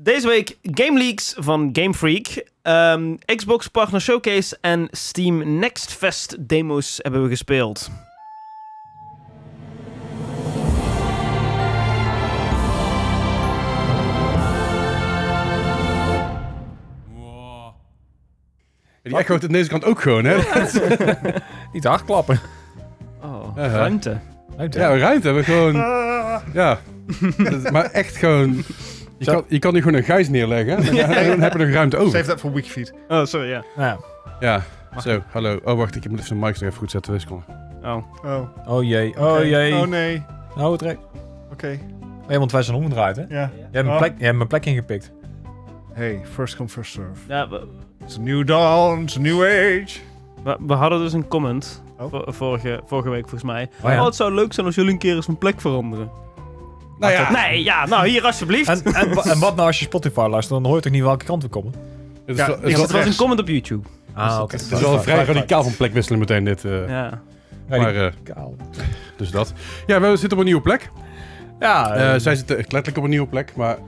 Deze week Game Leaks van Game Freak. Ehm, Xbox Partner Showcase en Steam Next Fest demo's hebben we gespeeld. Die echo aan deze kant ook gewoon, hè? Niet hard klappen. Oh, ruimte. ruimte. Ja, ruimte. We gewoon... Ah. Ja. maar echt gewoon... Je kan, je kan nu gewoon een gijs neerleggen. Dan, hebben dan heb je nog ruimte over. Save dat voor Wikifeed. Oh, sorry, ja. Ja, ja. zo, hallo. Oh, wacht, ik heb even de mic nog even goed zetten. Seconden. Oh. Oh. Oh jee, oh jee. Oh nee. Nou, het Oké. Okay. want wij zijn omgedraaid, hè? Ja. Jij hebt, mijn oh. plek, jij hebt mijn plek ingepikt. Hey, first come, first serve. Ja, we... It's a new dawn, it's a new age. We, we hadden dus een comment oh. vorige, vorige week, volgens mij. Oh, ja. oh, het zou leuk zijn als jullie een keer eens een plek veranderen. Nou ja. Nee, ja, nou hier alsjeblieft. En, en, wat nou als je Spotify luistert, dan hoor je toch niet welke kant we komen? Het ja, er was een comment op YouTube. Ah, dus okay. Het is wel een vrij radicaal van plek wisselen meteen dit. Eh. ja. Maar, uh, dus dat. Ja, we zitten op een nieuwe plek. Ja. Eh, zij zitten letterlijk op een nieuwe plek, maar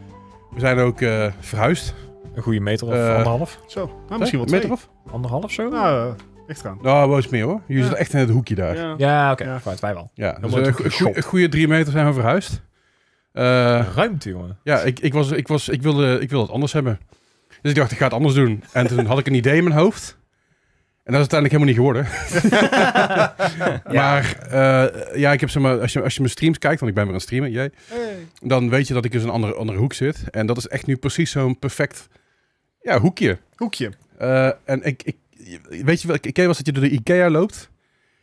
we zijn ook verhuisd. Een goede meter of anderhalf. Zo, nou, misschien wat wel twee. meter of? Anderhalf zo? Nou, echt gaan. Nou, wel eens meer hoor. Jullie zit zitten echt in het hoekje daar. Ja, oké. Okay. Ja. Wij wel. Ja, dus, een goede drie meter zijn we verhuisd. Eh, Ruimte, jongen. Ja, ik, ik, was, ik, was, ik, wilde, ik wilde het anders hebben. Dus ik dacht, ik ga het anders doen. En toen had ik een idee in mijn hoofd. En dat is uiteindelijk helemaal niet geworden. Maar eh, ja, ik heb zeg maar, als je, als je mijn streams kijkt, want ik ben weer een streamer, jij, dan weet je dat ik dus een andere, andere hoek zit. En dat is echt nu precies zo'n perfect ja, hoekje. Hoekje. Eh, en ik, ik, weet je wat ik was dat je door de IKEA loopt?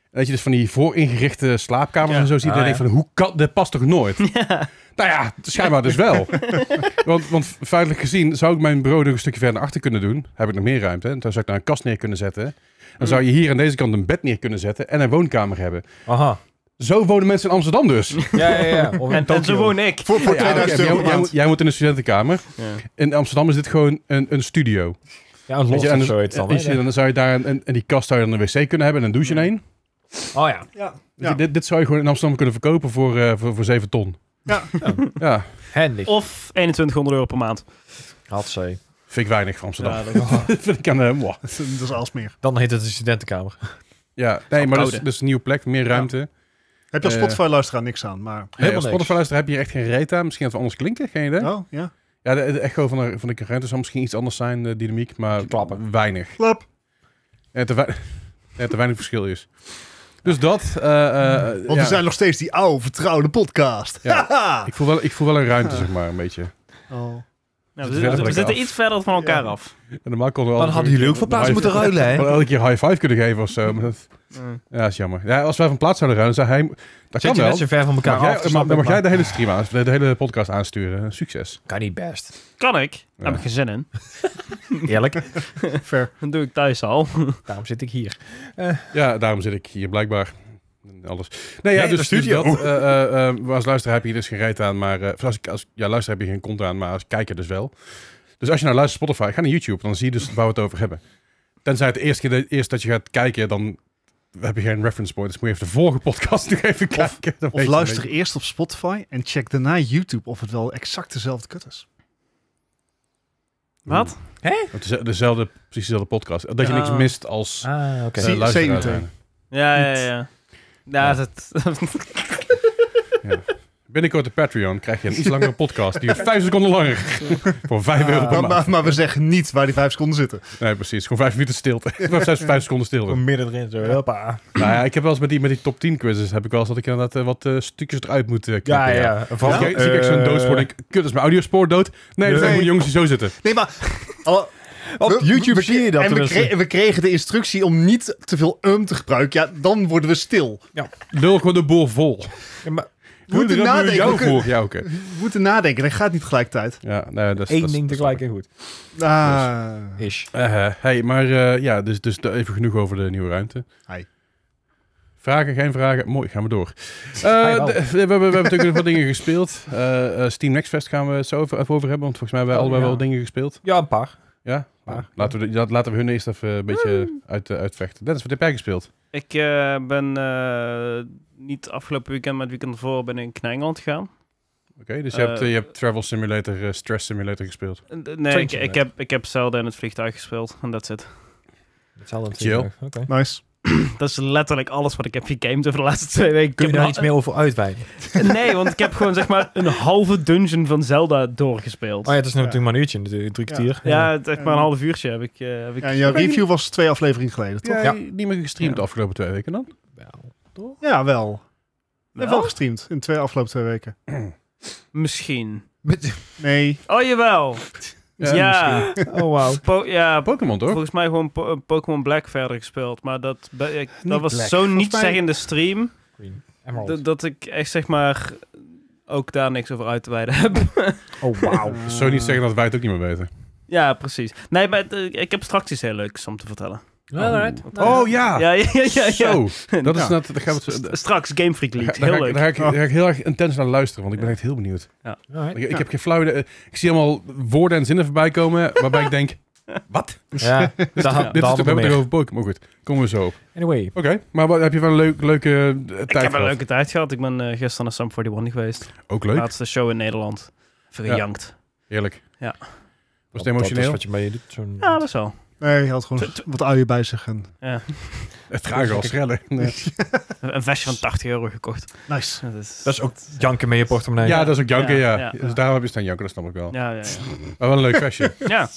En dat je dus van die vooringerichte slaapkamers en zo ziet. en ah, ja. denk van, hoe kan, dat past toch nooit? Nou ja, schijnbaar dus wel. want, want feitelijk gezien zou ik mijn bureau nog een stukje verder achter kunnen doen. Heb ik nog meer ruimte. En dan zou ik daar een kast neer kunnen zetten. Dan mm. zou je hier aan deze kant een bed neer kunnen zetten en een woonkamer hebben. Aha. Zo wonen mensen in Amsterdam dus. Ja, ja, ja. En, zo woon ik. Voor, voor ja, euro. Jij, moet in een studentenkamer. In Amsterdam is dit gewoon een, een studio. Ja, een los je, en, of dan. En, dan zou je daar en die kast zou je dan een wc kunnen hebben en een douche in één. Oh ja. ja. Dus dit, dit zou je gewoon in Amsterdam kunnen verkopen voor, uh, voor 7 ton. Ja. ja. Handig. Of 2100 euro per maand. Had ze. Vind ik weinig van Amsterdam. Ja, dat, vind ik aan eh, is als meer. Dan heet het de studentenkamer. Ja, nee, maar dat is, dus een nieuwe plek, meer ruimte. Heb je als eh, Spotify-luisteraar niks aan, maar... Nee, als Spotify-luisteraar heb je echt geen reet aan. Misschien dat we anders klinken, geen idee. Oh, ja. Ja, de, echo van de, van de misschien iets anders zijn, de eh, dynamiek, maar weinig. Klap. en te weinig verschil is. Dus dat. Eh, eh, Want we zijn nog steeds die oude, vertrouwde podcast. ik, voel wel, ik voel wel een ruimte, zeg maar, een beetje. Oh. Nou, we, zitten iets verder van elkaar af. En normaal konden we dan hadden jullie ook van plaats moeten ruilen, hè? hadden elke keer high five kunnen geven of zo. Maar dat, ja, dat is jammer. Ja, als wij van plaats zouden ruilen, zou hij... Dat Zit kan wel. Zit ver van elkaar af. mag, dan mag jij de hele stream aan, de hele podcast aansturen. Succes. Kan niet best. Kan ik. Daar heb ik geen zin in. Eerlijk. Ver. Dat doe ik thuis al. daarom zit ik hier. Ja, daarom zit ik hier, blijkbaar alles. Nee, ja, de dus dus studio. dat, eh, eh, eh, als luisteraar heb je hier dus geen reet aan, maar als, als ja, luister heb je geen kont aan, maar als kijker dus wel. Dus als je nou luistert Spotify, ga naar YouTube, dan zie je dus waar we het over hebben. Tenzij het eerste keer de eerste dat je gaat kijken, dan heb je geen reference point. Dus moet je even de vorige podcast nog even kijken. Of, luister eerst op Spotify en check daarna YouTube of het wel exact dezelfde kut is. Wat? Hé? Dezelfde, precies dezelfde podcast. Dat je niks mist als ah, okay. luisteraar. Ja, ja, ja. Nou, dat... Ja. Binnenkort de Patreon krijg je een iets langere podcast. Die is vijf seconden langer. Voor vijf euro Maar, we zeggen niet waar die vijf seconden zitten. Nee, precies. Gewoon vijf minuten stilte. vijf, vijf seconden stilte. Gewoon midden erin zo. Hoppa. Nou ja, ik heb wel eens met die, met die top 10 quizzes... heb ik wel eens dat ik inderdaad uh, wat eh, stukjes eruit moet eh, knippen. Ja, ja. ja. Van, ja? Zie, ik, zie ik zo'n kut, is mijn audiospoor dood? Nee, dat zijn gewoon jongens die zo zitten. Nee, maar... Op YouTube zie je dat. En we, kre we, kregen de instructie om niet te veel um te gebruiken. Ja, dan worden we stil. Ja. Lul gewoon de boel vol. maar we moeten nadenken. Jou We moeten nadenken. Dat gaat niet gelijk tijd. Ja, nou, dat is, Eén ding tegelijk en goed. Ah. Dus, ish. Eh, hey, maar eh, ja, dus, dus even genoeg over de nieuwe ruimte. Hi. Vragen, geen vragen. Mooi, gaan we door. Eh, we, we, hebben natuurlijk wat dingen gespeeld. Steam Next Fest gaan we het zo over, over hebben, want volgens mij hebben we oh, allebei wel dingen gespeeld. Ja, een paar. Ja? laten, we, laten we hun eerst even een beetje uit, eh, uitvechten. Dennis, wat heb jij gespeeld? Ik eh, ben eh, niet afgelopen weekend, maar het weekend ervoor ben ik naar Engeland gegaan. Oké, dus je, hebt, je hebt Travel Simulator, Stress Simulator gespeeld? nee, ik, heb, ik heb Zelda in het vliegtuig gespeeld en dat zit. het Nice. dat is letterlijk alles wat ik heb gegamed over de laatste twee weken. Kun je daar iets meer over uitweiden? nee, want ik heb gewoon zeg maar een halve dungeon van Zelda doorgespeeld. Oh ja, dat is natuurlijk maar een uurtje natuurlijk, drie Ja, echt maar een half uurtje heb ik... Uh, heb ik... en jouw review was twee afleveringen geleden, toch? Ja, niet meer gestreamd de afgelopen twee weken dan? Wel, toch? Ja, wel. We hebben wel gestreamd in twee afgelopen twee weken. Misschien. Nee. Oh, jawel. Ja, oh wow. ja, Pokémon toch? Volgens mij gewoon eh, Pokémon Black verder gespeeld. Maar dat, ik, dat was in de stream. Dat ik echt zeg maar ook daar niks over uit te wijden heb. oh wow. Zo niet zeggen dat wij het ook niet meer weten. Ja, precies. Nee, maar eh, ik heb straks iets heel leuks om te vertellen. Oh, oh nou, ja. Ja, ja, ja. Zo. Dat nou. is dat, gaan we straks Game Freak League. Heel leuk. Daar ga, ik, heel erg intens naar luisteren, want ik ben echt heel benieuwd. Ja. Ik, heb geen flauw Ik zie allemaal woorden en zinnen voorbij komen waarbij ik denk, wat? Ja, dit is, da, dit we hebben het over Pokémon. goed, komen we zo Anyway. Oké, maar wat, heb je wel een leuke eh, tijd gehad? Ik heb een leuke tijd gehad. Ik ben eh, gisteren naar Sam 41 geweest. Ook leuk. Laatste show in Nederland. Verjankt. Ja. Heerlijk. Ja. Was het emotioneel? Dat is wat je mee doet. Ja, dat is wel. Nee, hij had gewoon wat uien bij zich. En... Ja. Het graag al schellen. een vestje van 80 euro gekocht. Nice. Dat is, dat is ook janken met je portemonnee. Ja, dat is ook janken, ja. Dus daarom heb je staan janken, dat snap ik wel. Ja, ja, Maar wel een leuk vestje. ja.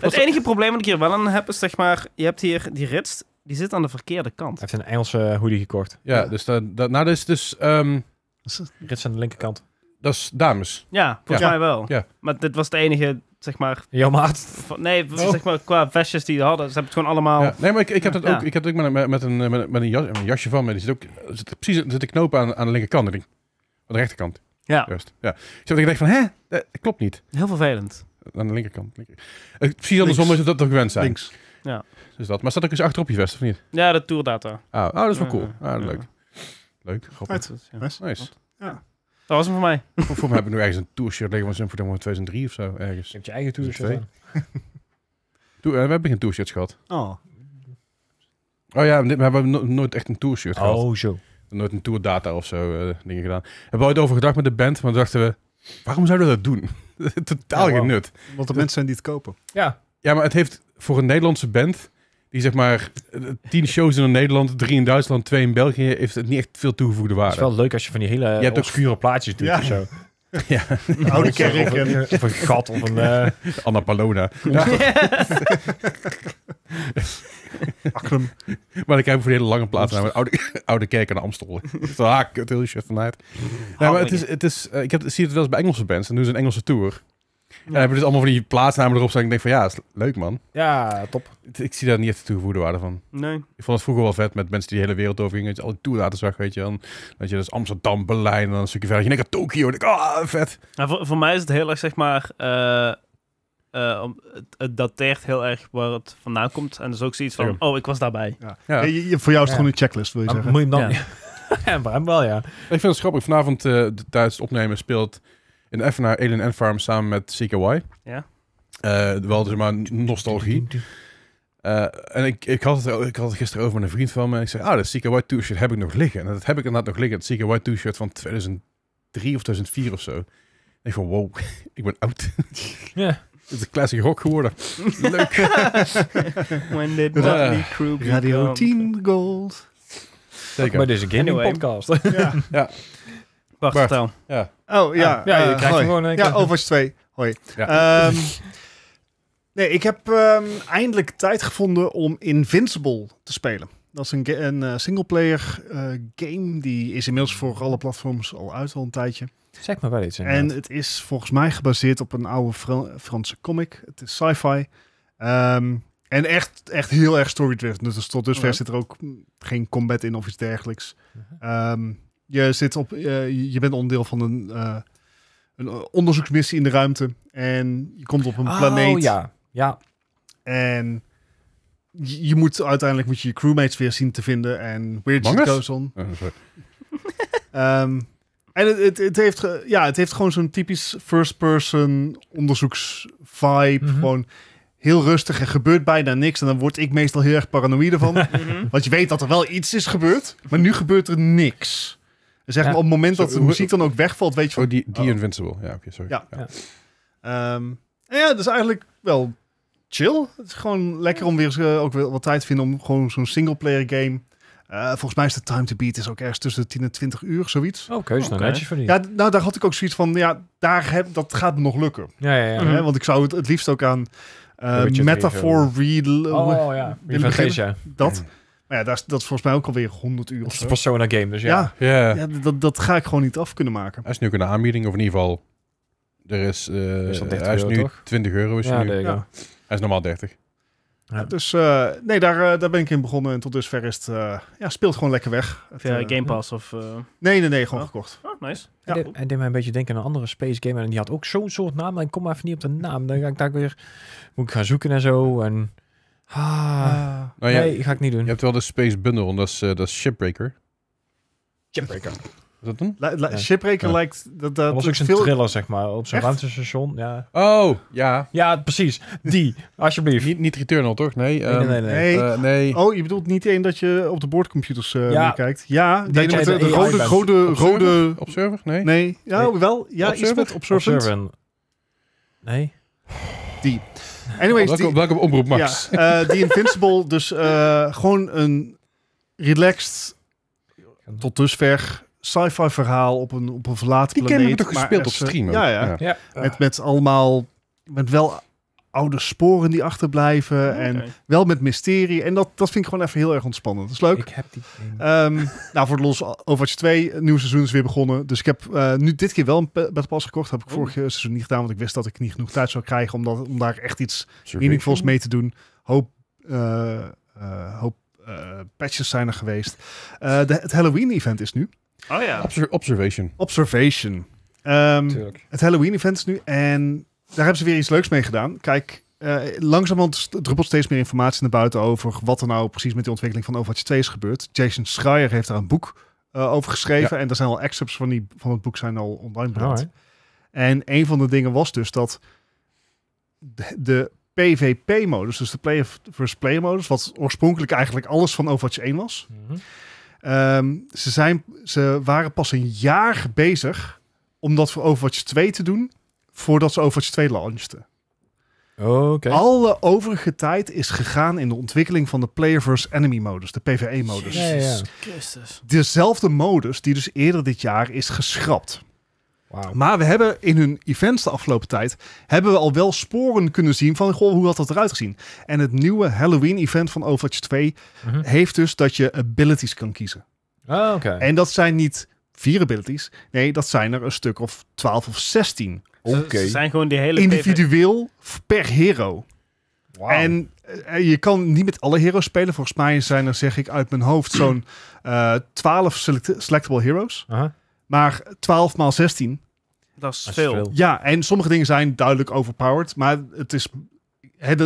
Het enige probleem dat ik hier wel aan heb, is zeg maar, je hebt hier die rits, die zit aan de verkeerde kant. Hij heeft een Engelse hoodie gekocht. Ja, dus dat, dat nou, is dus... Ehm, rits aan de linkerkant. Dat is dames. Ja, volgens mij wel. Ja. Maar dit was de enige, zeg maar... Jouw maat? Nee, oh. zeg maar, qua vestjes die ze hadden, ze hebben het gewoon allemaal... Nee, maar ik, ik heb dat ook, ik heb dat ook met, een, met, een, jasje van me. Die zit ook, zit, precies zit de knoop aan, aan de linkerkant, Aan de rechterkant. Ja. Juist, ja. Dus ik dacht van, hè, dat klopt niet. Heel vervelend. Aan de linkerkant. Linker. Eh, precies andersom is het dat toch gewend zijn. Links. Ja. Dus dat. Maar staat ook eens achterop je vest, of niet? Ja, de tourdata. Ah, oh, dat is wel cool. Ah, leuk. Leuk, grappig. Nice. Ja. Dat was hem voor mij. Voor, mij heb ik nu ergens een tourshirt liggen van Symphony 2003 of zo. Ergens. Je je eigen tourshirt uh, eh, we hebben geen tourshirts gehad. Oh. Oh ja, we hebben nooit echt een tourshirt gehad. Oh, zo. Nooit een tourdata of zo eh, dingen gedaan. Hebben we ooit over gedacht met de band, maar dachten we, waarom zouden we dat doen? Totaal ja, geen nut. Want de mensen zijn die het kopen. Ja. Ja, maar het heeft voor een Nederlandse band die zeg maar tien shows in Nederland, drie in Duitsland, twee in België, heeft het niet echt veel toegevoegde waarde. Het is wel leuk als je van die hele je hebt obscure plaatjes doet ja. Ja. oude kerk. Of een, of een, gat of een... Eh, Anna Palona. Ja. maar ik heb voor een hele lange plaats naar oude, oude kerk en Amstel. ah, het heel shit vanuit. maar het is, het is, eh, ik heb, zie het wel eens bij Engelse bands. En doen ze een Engelse tour. En dan dus allemaal van die plaatsnamen erop staan. Ik denk van ja, is leuk man. Ja, top. Ik zie daar niet echt de toegevoegde waarde van. Nee. Ik vond het vroeger wel vet met mensen die de hele wereld over Dat je al die toelaten zag, weet je. Dan, dat je dus Amsterdam, Berlijn en dan een stukje verder. Je denkt aan Tokio. denk ah, vet. Nou, voor, mij is het heel erg, zeg maar... Uh, uh, het, dateert heel erg waar het vandaan komt. En dus ook zoiets van, oh, ik was daarbij. Ja. voor jou is het gewoon een checklist, wil je ah, zeggen. Moet je hem dan... Ja. ja, wel, ja. Ik vind het grappig. Vanavond uh, eh, tijdens het opnemen speelt Even naar Alien and Farm samen met CKY. Ja. Uh, wel, dus maar nostalgie. Eh, en ik, ik, had het, ik had gisteren over een vriend van mij. En ik zei, ah, dat CKY t-shirt heb ik nog liggen. En dat heb ik inderdaad nog liggen. Het CKY t-shirt van 2003 of 2004 of zo. En ik van, wow, ik ben oud. Ja. Het is een classic rock geworden. Leuk. When did Motley Crew Radio team 10 Gold. Maar dit is een gaming podcast. ja. ja. Wacht, vertel. Ja. Oh ja. Ah. ja, je eh, krijgt hem gewoon. Ja, Overwatch 2. Hoi. Ehm, nee, ik heb ehm, eindelijk tijd gevonden om Invincible te spelen. Dat is een, een uh, singleplayer eh, game. Die is inmiddels voor alle platforms al uit, al een tijdje. Zeg maar wel iets. Inderdaad. En het is volgens mij gebaseerd op een oude Franse comic. Het is sci-fi. Ehm, en echt, echt heel erg story-driven. Dus tot dusver ver zit er ook geen combat in of iets dergelijks. Mhm. Je, zit op, eh, je bent onderdeel van een, eh, een, onderzoeksmissie in de ruimte. En je komt op een oh, planeet. Ja, ja. En je, moet uiteindelijk moet je, je crewmates weer zien te vinden. En weird shit goes on. Oh, ehm, en het, het, heeft, ja, het heeft gewoon zo'n typisch first-person onderzoeksvibe. Mm Gewoon heel rustig en gebeurt bijna niks. En dan word ik meestal heel erg paranoïde van. Mhm. Want je weet dat er wel iets is gebeurd, maar nu gebeurt er niks. Zeg op het moment dat de muziek dan ook wegvalt, weet je oh, van... die, die oh. Invincible. Ja, oké, sorry. Ja. Ja. Um, eigenlijk wel chill. Het is gewoon lekker om weer eh, ook weer wat tijd te vinden om gewoon zo'n singleplayer game... Eh, volgens mij is de time to beat is ook ergens tussen de 10 en 20 uur, zoiets. Oh, nou, oké, okay, is nou netjes voor die. Ja, nou, daar had ik ook zoiets van, ja, daar heb, dat gaat nog lukken. Ja, ja, mhm. want ik zou het, het liefst ook aan uh, Metaphor Read... Oh, ja. Dat. Mhm ja, dat is, dat volgens mij ook alweer 100 uur. Dat is een Persona game, dus ja. Ja, ja dat, dat ga ik gewoon niet af kunnen maken. Hij is nu ook aanbieding, of in ieder geval... Er is, eh, is hij is nu 20 euro. Is nu. Ja. Hij is normaal 30. Ja. Dus eh, nee, daar, eh, daar ben ik in begonnen. En tot dusver is het, ja, speelt gewoon lekker weg. via Game Pass of... Nee, nee, nee, gewoon oh. gekocht. Oh, nice. Ja. En, deed, deed mij een beetje denken aan een andere space game. En die had ook zo'n soort naam. En ik kom maar even niet op de naam. Dan ga ik daar weer... Moet ik gaan zoeken en zo. En... Ah, nou, nee, ga ik niet doen. Je hebt wel de Space Bundle en dat is, eh, dat is Shipbreaker. Shipbreaker. Is dat dan? La, Shipbreaker ja. lijkt... Dat, dat, was ook zo'n veel... zeg maar. Op zo'n ruimtestation, ja. Oh, ja. Ja, precies. Die, alsjeblieft. Niet, niet Returnal, toch? Nee. Nee, ehm, eh, nee, Oh, je bedoelt niet één dat je op de boordcomputers uh, ja. kijkt? Ja, dat met de, de rode... rode, Observer? Nee. Nee. Ja, wel. Ja, Observer? iets met Observant. Nee. Die. Anyways, welkom, die, omroep Max. die eh, Invincible, dus eh, gewoon een relaxed, tot dusver sci-fi verhaal op een, op een verlaten die planeet. Die kennen we toch gespeeld op eh, streamen Ja, ja, ja. Met, met allemaal, met wel oude sporen die achterblijven. En wel met mysterie. En dat, dat vind ik gewoon even heel erg ontspannend. Dat is leuk. Ik heb die ehm, nou, voor het los Overwatch 2, nieuw seizoen is weer begonnen. Dus ik heb eh, nu dit keer wel een Battle Pass gekocht. heb ik oh. vorige seizoen niet gedaan, want ik wist dat ik niet genoeg tijd zou krijgen om, dat, om daar echt iets meaningfuls mee te doen. Hoop, eh, eh, hoop patches zijn er geweest. De, het Halloween-event is nu. Oh ja. observation. Observation. Um, het Halloween-event is nu en daar hebben ze weer iets leuks mee gedaan. Kijk, langzaam eh, langzamerhand druppelt steeds meer informatie naar buiten over wat er nou precies met de ontwikkeling van Overwatch 2 is gebeurd. Jason Schreier heeft daar een boek eh, over geschreven. En er zijn al excerpts van, die, van het boek zijn al online bereikt. en een van de dingen was dus dat de, PvP-modus, dus de player versus player modus, wat oorspronkelijk eigenlijk alles van Overwatch 1 was. Mhm. Ehm, ze, zijn, ze waren pas een jaar bezig om dat voor Overwatch 2 te doen voordat ze Overwatch 2 launchten. Okay. Alle overige tijd is gegaan in de ontwikkeling van de player versus enemy modus, de PvE-modus. Ja, ja. Dezelfde modus die dus eerder dit jaar is geschrapt. Wow. Maar we hebben in hun events de afgelopen tijd hebben we al wel sporen kunnen zien van goh, hoe had dat eruit gezien? En het nieuwe Halloween-event van Overwatch 2 mhm. heeft dus dat je abilities kan kiezen. Oh, okay. En dat zijn niet vier abilities, nee, dat zijn er een stuk of 12 of 16 ze, zijn gewoon die hele... Individueel per hero. Wow. En eh, je kan niet met alle heroes spelen. Volgens mij zijn er, zeg ik uit mijn hoofd, zo'n 12 eh, selectable heroes. Maar 12 maal 16. Dat is, veel. Ja, en sommige dingen zijn duidelijk overpowered. Maar het is.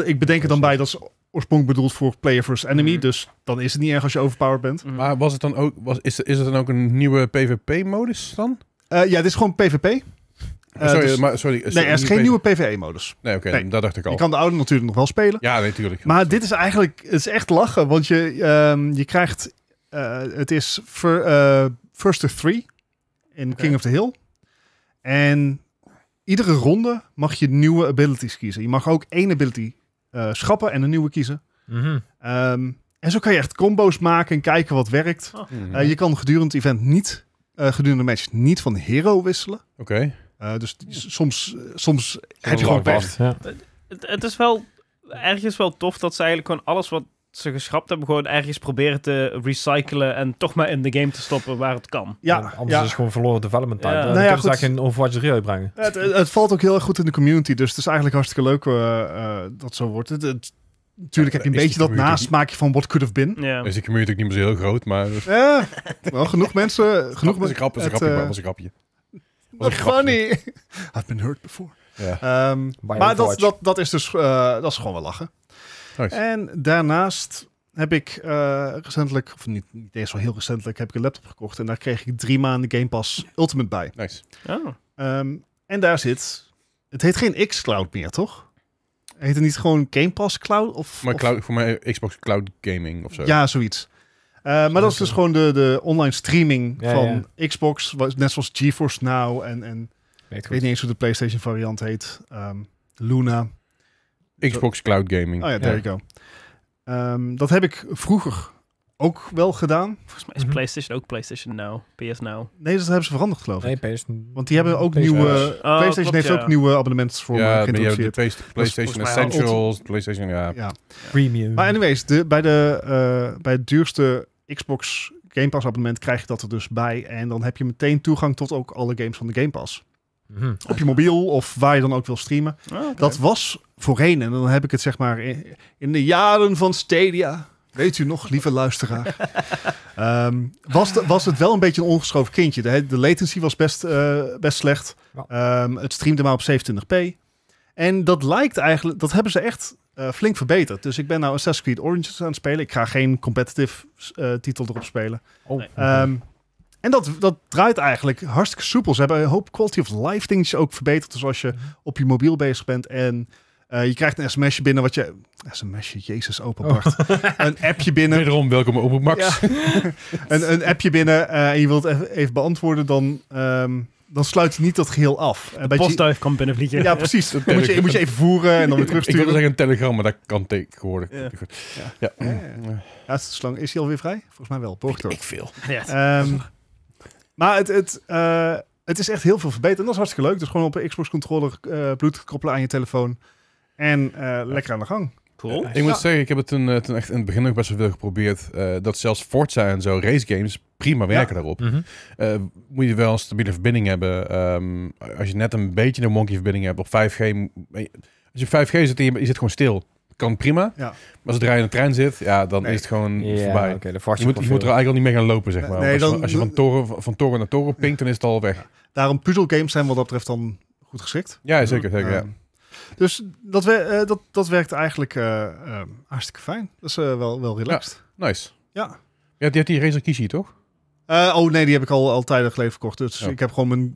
ik bedenk er dan bij dat is oorspronkelijk bedoeld voor player versus enemy. Mm. Dus dan is het niet erg als je overpowered bent. Mm. Maar was het dan ook, was, is, is het dan ook een nieuwe PvP-modus dan? Eh, ja, dit is gewoon PvP. Eh, sorry, dus- sorry, nee, er is geen nieuwe PvE-modus. Nee, oké, dat dacht ik al. Je kan de oude natuurlijk nog wel spelen. Ja, natuurlijk. maar dit is eigenlijk, het is echt lachen, want je, ehm, je krijgt, eh, het is for, uh, eh, first of three in King of the Hill. En iedere ronde mag je nieuwe abilities kiezen. Je mag ook één ability schrappen en een nieuwe kiezen. Mhm. Ehm, en zo kan je echt combo's maken en kijken wat werkt. Oh. je kan gedurende het event niet, gedurende de match, niet van hero wisselen. Oké. Eh, dus soms, eh, soms heb je gewoon pech. Ja. Het, het is wel ergens wel tof dat ze eigenlijk gewoon alles wat ze geschrapt hebben, gewoon ergens proberen te recyclen en toch maar in de game te stoppen waar het kan. Ja, anders is het gewoon verloren development time. Dan nou ja, kunnen ze in Overwatch 3 Het, het, valt ook heel erg goed in de community, dus het is eigenlijk hartstikke leuk eh, dat zo wordt. Het, natuurlijk heb je een beetje dat nasmaakje van what could have been. Ja. Is de community ook niet meer zo heel groot, maar... Ja, wel genoeg mensen. Genoeg mensen een grap, grapje, grapje. Wat funny. Had been hurt before. Ja. Um, maar dat, dat, dat, is dus eh, dat is gewoon wel lachen. En daarnaast heb ik eh, recentelijk, of niet, niet eens zo heel recentelijk, heb ik een laptop gekocht. En daar kreeg ik drie maanden Game Pass Ultimate bij. Nice. Oh. Ehm, en daar zit, het heet geen xCloud meer, toch? Heet het niet gewoon Game Pass Cloud? Of, maar cloud, voor mij Xbox Cloud Gaming of zo. Ja, zoiets. Eh, maar dat is dus gewoon de, de online streaming van Xbox. Net zoals GeForce Now en, en weet ik niet eens hoe de PlayStation variant heet. Ehm, Luna. Xbox Cloud Gaming. Oh ja, daar ik go. Ehm, dat heb ik vroeger ook wel gedaan. Volgens mij is mhm. PlayStation ook PlayStation Now, PS Now. Nee, dat hebben ze veranderd geloof ik. Nee, PS... Want die hebben ook nieuwe... PlayStation oh, heeft ook nieuwe abonnementen voor ja, geïntroduceerd. PlayStation Essentials, PlayStation, ja. Premium. Maar anyways, de, bij, de, eh, bij het duurste Xbox Game Pass abonnement krijg je dat er dus bij. En dan heb je meteen toegang tot ook alle games van de Game Pass. Mhm. Op je mobiel of waar je dan ook wil streamen. Ah, dat was voorheen, en dan heb ik het zeg maar in, de jaren van Stadia. Weet u nog, lieve luisteraar. Ehm, was, was het wel een beetje een ongeschoven kindje. De, de latency was best, eh, best slecht. Ehm, het streamde maar op 27p. En dat lijkt eigenlijk, dat hebben ze echt eh, flink verbeterd. Dus ik ben nou Assassin's Creed Orange aan het spelen. Ik ga geen competitive eh, titel erop spelen. Oh. Ehm, en dat, dat draait eigenlijk hartstikke soepel. Ze hebben een hoop quality of life dingetjes ook verbeterd. Dus als je mhm. op je mobiel bezig bent en eh, je krijgt een sms'je binnen wat je... Sms'je, jezus, openpakt, oh. een appje binnen. Wederom, welkom op Max. Ja. een, een appje binnen en je wilt even, even beantwoorden, dan... Ehm, dan sluit je niet dat geheel af. Een postduif kan binnen Ja, precies. moet je, moet je even voeren en dan weer terugsturen. Ik wil zeggen een telegram, maar dat kan tegenwoordig. Ja. Ja. Ja. ja. slang. Is hij alweer vrij? Volgens mij wel. Ik veel. Ehm, maar het, het, eh, het is echt heel veel verbeterd. En dat is hartstikke leuk. Dus gewoon op een Xbox-controller uh, eh, bloed koppelen aan je telefoon. En eh, lekker aan de gang. Cool. Eh, ik moet zeggen, ik heb het eh, toen, echt in het begin nog best wel veel geprobeerd. Eh, dat zelfs Forza en zo, race games, prima werken daarop. Mhm. moet je wel een stabiele verbinding hebben. Ehm, als je net een beetje een monkeyverbinding verbinding hebt op 5G. Als je 5G zit en je, zit gewoon stil. Kan prima. Ja. Maar zodra je in de trein zit, ja, dan is het gewoon ja, voorbij. Okay, je, moet, je moet er eigenlijk al niet mee gaan lopen, zeg maar. als, je, van toren, van toren naar toren pinkt, dan is het al weg. Daarom puzzelgames zijn wat dat betreft dan goed geschikt. Ja, zeker. Ehm, ja. Dus dat, we, eh, dat, dat werkt eigenlijk eh, eh, hartstikke fijn. Dat is wel, wel relaxed. nice. Ja. Ja, die had die Razer Kishi, toch? oh nee, die heb ik al, al tijden geleden verkocht. Dus ik heb gewoon mijn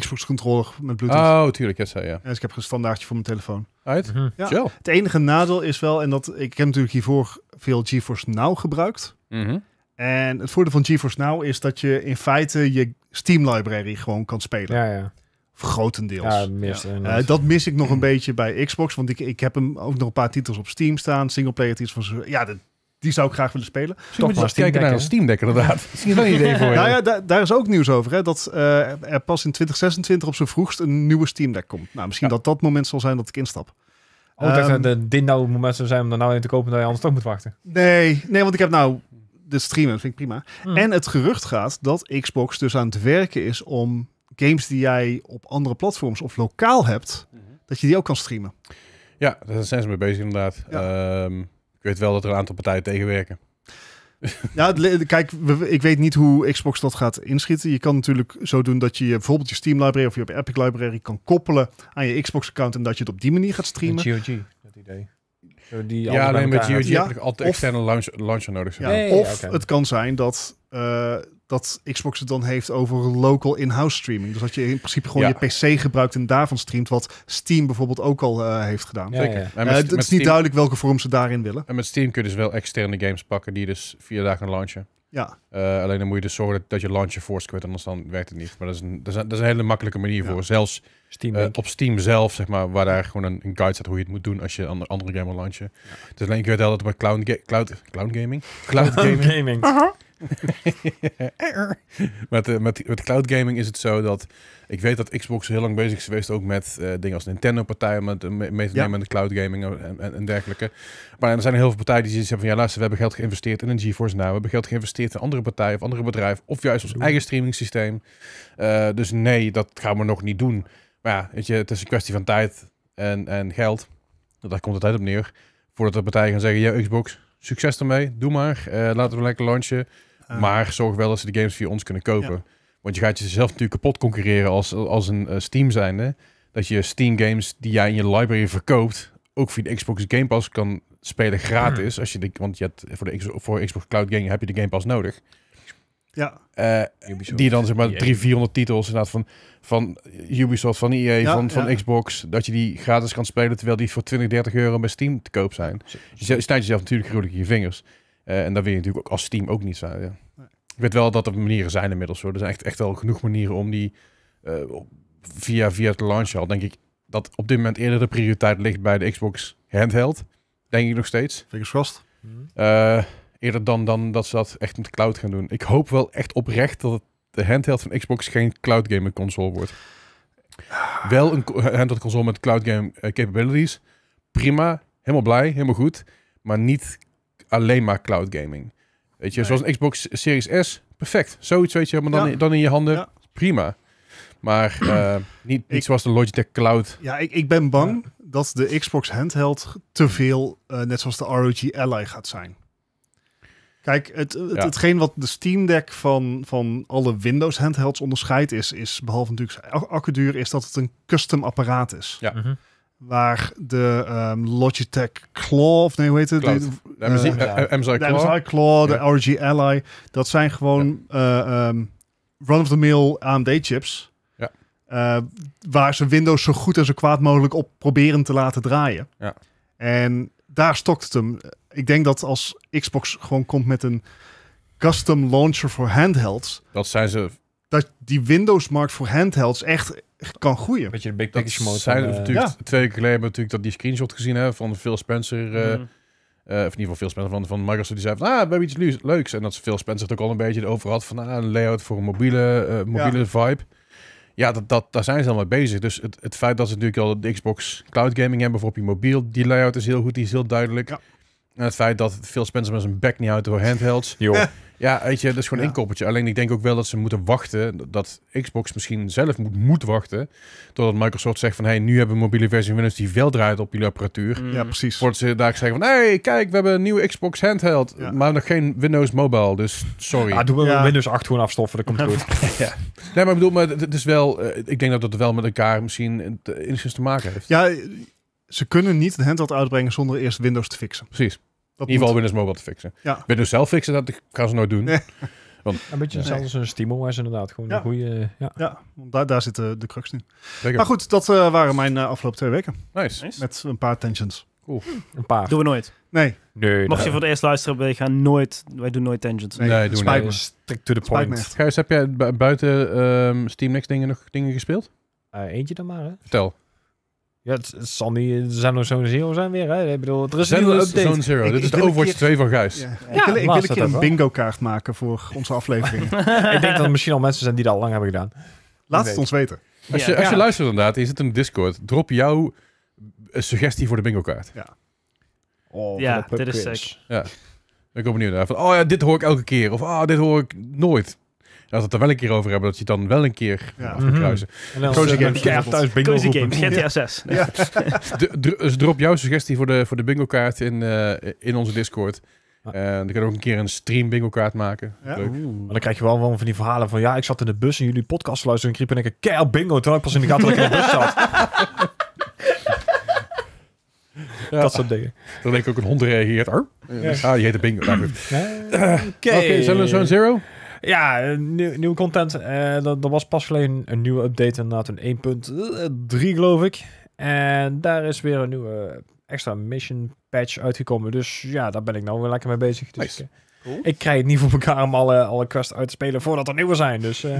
Xbox controller met Bluetooth. Oh, tuurlijk. Yes, ja. ja. Dus ik heb een standaardje voor mijn telefoon. Uit? Mhm. ja. Het enige nadeel is wel, en dat ik heb natuurlijk hiervoor veel GeForce Now gebruikt. Mhm. En het voordeel van GeForce Now is dat je in feite je Steam library gewoon kan spelen. Ja, ja. Grotendeels. Ja, eh, mis, dat mis ik nog een beetje bij Xbox. Want ik, ik heb hem ook nog een paar titels op Steam staan. Singleplayer titels van... Ja, die zou ik graag willen spelen. Toch maar eens kijken naar een Steam Deck inderdaad. idee voor Nou ja, daar, is ook nieuws over. Hè? Dat eh, er pas in 2026 op zijn vroegst een nieuwe Steam Deck komt. Nou, misschien dat dat moment zal zijn dat ik instap. Oh, ehm, dat de, dit nou het moment zou zijn om er nou in te kopen dat je anders toch moet wachten. Nee, nee want ik heb nou de streamen, vind ik prima. Hmm. En het gerucht gaat dat Xbox dus aan het werken is om games die jij op andere platforms of lokaal hebt, mhm. dat je die ook kan streamen. Ja, daar zijn ze mee bezig inderdaad. Ehm, ik weet wel dat er een aantal partijen tegenwerken. Ja, nou, kijk, ik weet niet hoe Xbox dat gaat inschieten. Je kan natuurlijk zo doen dat je bijvoorbeeld je Steam library of je Epic library kan koppelen aan je Xbox account en dat je het op die manier gaat streamen. Met GOG, dat idee. die ja, alleen met GOG heb ik altijd of, externe launcher, nodig. Ja, of het kan zijn dat, eh, dat Xbox het dan heeft over local in-house streaming. Dus dat je in principe gewoon je PC gebruikt en daarvan streamt, wat Steam bijvoorbeeld ook al eh, heeft gedaan. Eh, het is niet duidelijk welke vorm ze daarin willen. En met Steam kun je dus wel externe games pakken die dus vier dagen launchen. Ja. Eh, alleen dan moet je dus zorgen dat, je launcher force kwijt, anders dan werkt het niet. Maar dat is een, dat is een, is een hele makkelijke manier voor. Zelfs Steam op Steam zelf, zeg maar, waar daar gewoon een, guide staat hoe je het moet doen als je een andere game wil launchen. Dus alleen ik weet wel dat bij cloud, cloud, cloud gaming, cloud gaming, uh-huh. met, eh, met, met cloud gaming is het zo dat ik weet dat Xbox heel lang bezig is geweest ook met eh, dingen als Nintendo-partijen met, eh, mee te nemen ja. de cloud gaming en, en, dergelijke. Maar er zijn heel veel partijen die zeggen van ja luister, we hebben geld geïnvesteerd in een GeForce Now, we hebben geld geïnvesteerd in andere partijen of andere bedrijven of juist ons eigen streaming systeem. dus nee, dat gaan we nog niet doen. Maar ja, weet je, het is een kwestie van tijd en, en geld. Daar komt het tijd op neer. Voordat de partijen gaan zeggen, ja Xbox, succes ermee, doe maar. Eh, laten we lekker launchen. Eh. maar zorg wel dat ze de games via ons kunnen kopen. Want je gaat jezelf natuurlijk kapot concurreren als, als een eh, Steam zijnde. Dat je Steam games die jij in je library verkoopt, ook via de Xbox Game Pass kan spelen gratis. Hmm. Als je de, want je hebt voor, de, voor Xbox Cloud Gaming heb je de Game Pass nodig. Ja. Eh, die dan zeg maar EA. 400 titels inderdaad van, van Ubisoft, van EA, van, van Xbox. Dat je die gratis kan spelen terwijl die voor 20, 30 euro bij Steam te koop zijn. Je snijdt jezelf natuurlijk gruwelijk in je vingers. Eh, en dat wil je natuurlijk ook als Steam ook niet zijn. Ja. Ik weet wel dat er manieren zijn inmiddels. Hoor. Er zijn echt, echt wel genoeg manieren om die eh, via, via het launchen al. Denk ik dat op dit moment eerder de prioriteit ligt bij de Xbox handheld. Denk ik nog steeds. Vingers vast. Eerder dan, dan dat ze dat echt met cloud gaan doen. Ik hoop wel echt oprecht dat het, de handheld van Xbox geen cloud gaming console wordt. Wel een handheld console met cloud game eh, capabilities. Prima, helemaal blij, helemaal goed. Maar niet alleen maar cloud gaming. Weet je, zoals een Xbox Series S, perfect. Zoiets weet je, maar dan, in, dan in je handen, prima. Maar eh, niet, niet zoals de Logitech Cloud. Ja, ik, ik ben bang dat de Xbox handheld te veel, eh, net zoals de ROG Ally gaat zijn. Kijk, het, het hetgeen wat de Steam Deck van, van alle Windows handhelds onderscheidt is, is behalve natuurlijk zijn accuduur, is dat het een custom apparaat is. Ja. Mhm. Waar de ehm, Logitech Claw, of nee, hoe heet het? De, de, MSI, eh, eh, Claw. De MSI Claw, de RG Ally. Dat zijn gewoon uh, run-of-the-mill mail amd chips waar ze Windows zo goed en zo kwaad mogelijk op proberen te laten draaien. Ja. En daar stokt het hem. Ik denk dat als Xbox gewoon komt met een custom launcher voor handhelds. Dat zijn ze. Dat die Windows-markt voor handhelds echt kan groeien. Beetje de big picture mode. Zijn eh, natuurlijk twee keer geleden natuurlijk dat die screenshot gezien hebben van Phil Spencer. Eh, mhm. eh, of in ieder geval Phil Spencer van, van Microsoft. Die zei van, ah, we hebben iets leuks. En dat Phil Spencer het ook al een beetje over had van ah, een layout voor een mobiele, mobiele vibe. Ja, dat, dat, daar zijn ze al mee bezig. Dus het, het feit dat ze natuurlijk al de Xbox Cloud Gaming hebben voor op je mobiel, die layout is heel goed, die is heel duidelijk. Ja het feit dat veel Spencer met zijn bek niet uit door handhelds. Ja, weet je, dat is gewoon een ja. inkoppertje. Alleen ik denk ook wel dat ze moeten wachten. Dat Xbox misschien zelf moet, moet wachten. Totdat Microsoft zegt van... hey, nu hebben we een mobiele versie van Windows die wel draait op jullie apparatuur. Mm. Ja, precies. Wordt ze daar zeggen van... hey, kijk, we hebben een nieuwe Xbox handheld. Maar nog geen Windows Mobile, dus sorry. Ja, ah, doen we Windows 8 gewoon afstoffen, dat komt goed. ja. Nee, maar ik bedoel, maar het is wel... Eh, ik denk dat dat wel met elkaar misschien eh, enigszins te maken heeft. Ja, ze kunnen niet de handheld uitbrengen zonder eerst Windows te fixen. Precies. Dat in ieder geval Windows Mobile te fixen. Ja. Windows zelf fixen, dat gaan ze nooit doen. Want, een beetje hetzelfde als een Steamware is inderdaad. Gewoon een goede... Ja, ja daar, daar zit eh, de crux in. Maar goed, dat eh, waren mijn eh, afgelopen twee weken. Nice. Met een paar tensions. Oeh, Een paar. Doen we nooit. Nee. nee Mocht je voor het eerst luisteren, wij, gaan nooit, wij doen nooit tensions. Nee, nee doen we niet. Strict to the point. Gijs, heb jij buiten ehm, Steam Next dingen nog dingen gespeeld? eentje dan maar, hè? Vertel. Ja, het, zal niet, er zijn nog zo'n zero zijn weer. Hè? Ik bedoel, er is een nieuwe update. Zone Zero, dit is de Overwatch 2 van Gijs. Ja. ik wil, ik wil een keer een bingo kaart maken voor onze aflevering. ik denk dat er misschien al mensen zijn die dat al lang hebben gedaan. Laat het ons weten. Als je, als je luistert inderdaad, je zit in Discord, drop jouw eh, suggestie voor de bingo kaart. Ja, oh, ja dit is sick. Ja. Ik ben benieuwd naar. Van, oh ja, dit hoor ik elke keer. Of oh, dit hoor ik nooit dat we het er wel een keer over hebben, dat je het dan wel een keer ja. Mhm. kruisen. Eh, bingo GTA 6. dus drop jouw suggestie voor de, voor de bingo kaart in, eh, in onze Discord. Eh, dan kunnen ook een keer een stream bingo kaart maken. dan krijg je wel van die verhalen van... ja, ik zat in de bus en jullie podcast luisteren... en kriep en ik keer bingo... terwijl ik pas in de gaten dat in de bus zat. ja. Dat soort dingen. Dan denk ik ook een hond reageert. Ja. Ah, die heet de bingo. Oké, okay. zullen we zo'n zero? Ja, nieuw, nieuwe content. Uh, was pas geleden een nieuwe update, inderdaad een 1.3 eh, geloof ik. En daar is weer een nieuwe extra mission patch uitgekomen. Dus ja, daar ben ik nou weer lekker mee bezig. Dus eh, ik, krijg het niet voor elkaar om alle, alle quests uit te spelen voordat er nieuwe zijn. Dus uh,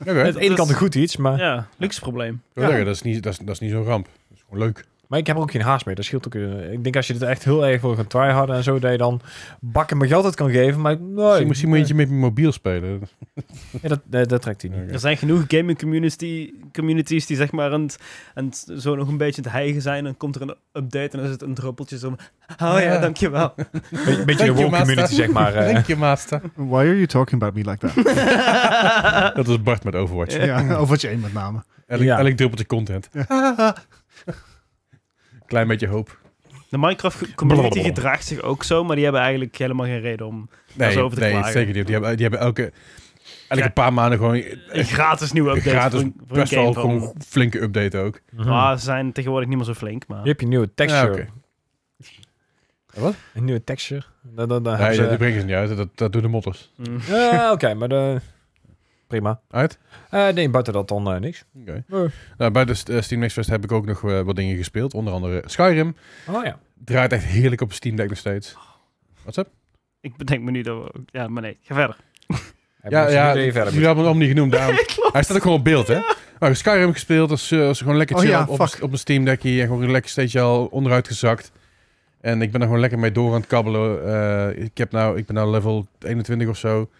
okay. het ene kant een goed iets, maar... Ja, luxe probleem. dat, is niet, dat, is, dat is niet zo'n ramp. Dat is gewoon leuk. Maar ik heb ook geen haast meer. Dat scheelt ook. Uh, ik denk als je het echt heel erg voor gaan tryharden en zo, dat je dan bakken met je altijd kan geven. Maar nee, misschien, moet je met je mobiel spelen. ja, dat, dat, trekt hij niet. Er zijn genoeg gaming community, communities die zeg maar en, en zo nog een beetje te hijgen zijn. En komt er een update en dan is het een druppeltje zo. Oh ja, dankjewel. Een beetje de community zeg maar. Uh. Thank you, master. Why are you talking about me like that? dat is Bart met Overwatch. Ja, Overwatch 1 met name. En ik elk de content. Klein beetje hoop. De Minecraft community gedraagt zich ook zo, maar die hebben eigenlijk helemaal geen reden om nee, zo over te nee, Nee, zeker niet. Die hebben, die hebben elke, paar maanden gewoon... Een gratis nieuwe update. Gratis, best wel gewoon flinke update ook. Mhm. Maar ze zijn tegenwoordig niet meer zo flink, maar... Je hebt je nieuwe texture. Ja, Wat? Een nieuwe texture. Dan, dan, dan nee, brengen ze niet uit. Dat, dat doen de motters. Ja, oké, maar de prima. Uit? Eh, nee, buiten dat dan eh, niks. Okay. Nou, bij de eh, Steam Next Fest heb ik ook nog wat dingen gespeeld. Onder andere Skyrim. Oh ja. Draait echt heerlijk op Steam Deck nog steeds. Wat up? Ik bedenk me nu dat Ja, maar nee. Ga verder. ja, ja, ja verder jullie hebben hem niet genoemd. Hij staat ook gewoon op beeld, hè? Maar oh, Skyrim gespeeld, als is gewoon lekker oh chill op, op mijn Steam Deck En gewoon lekker steeds al onderuit gezakt. En ik ben er gewoon lekker mee door aan het kabbelen. ik, heb nou, ik ben nou level 21 of zo.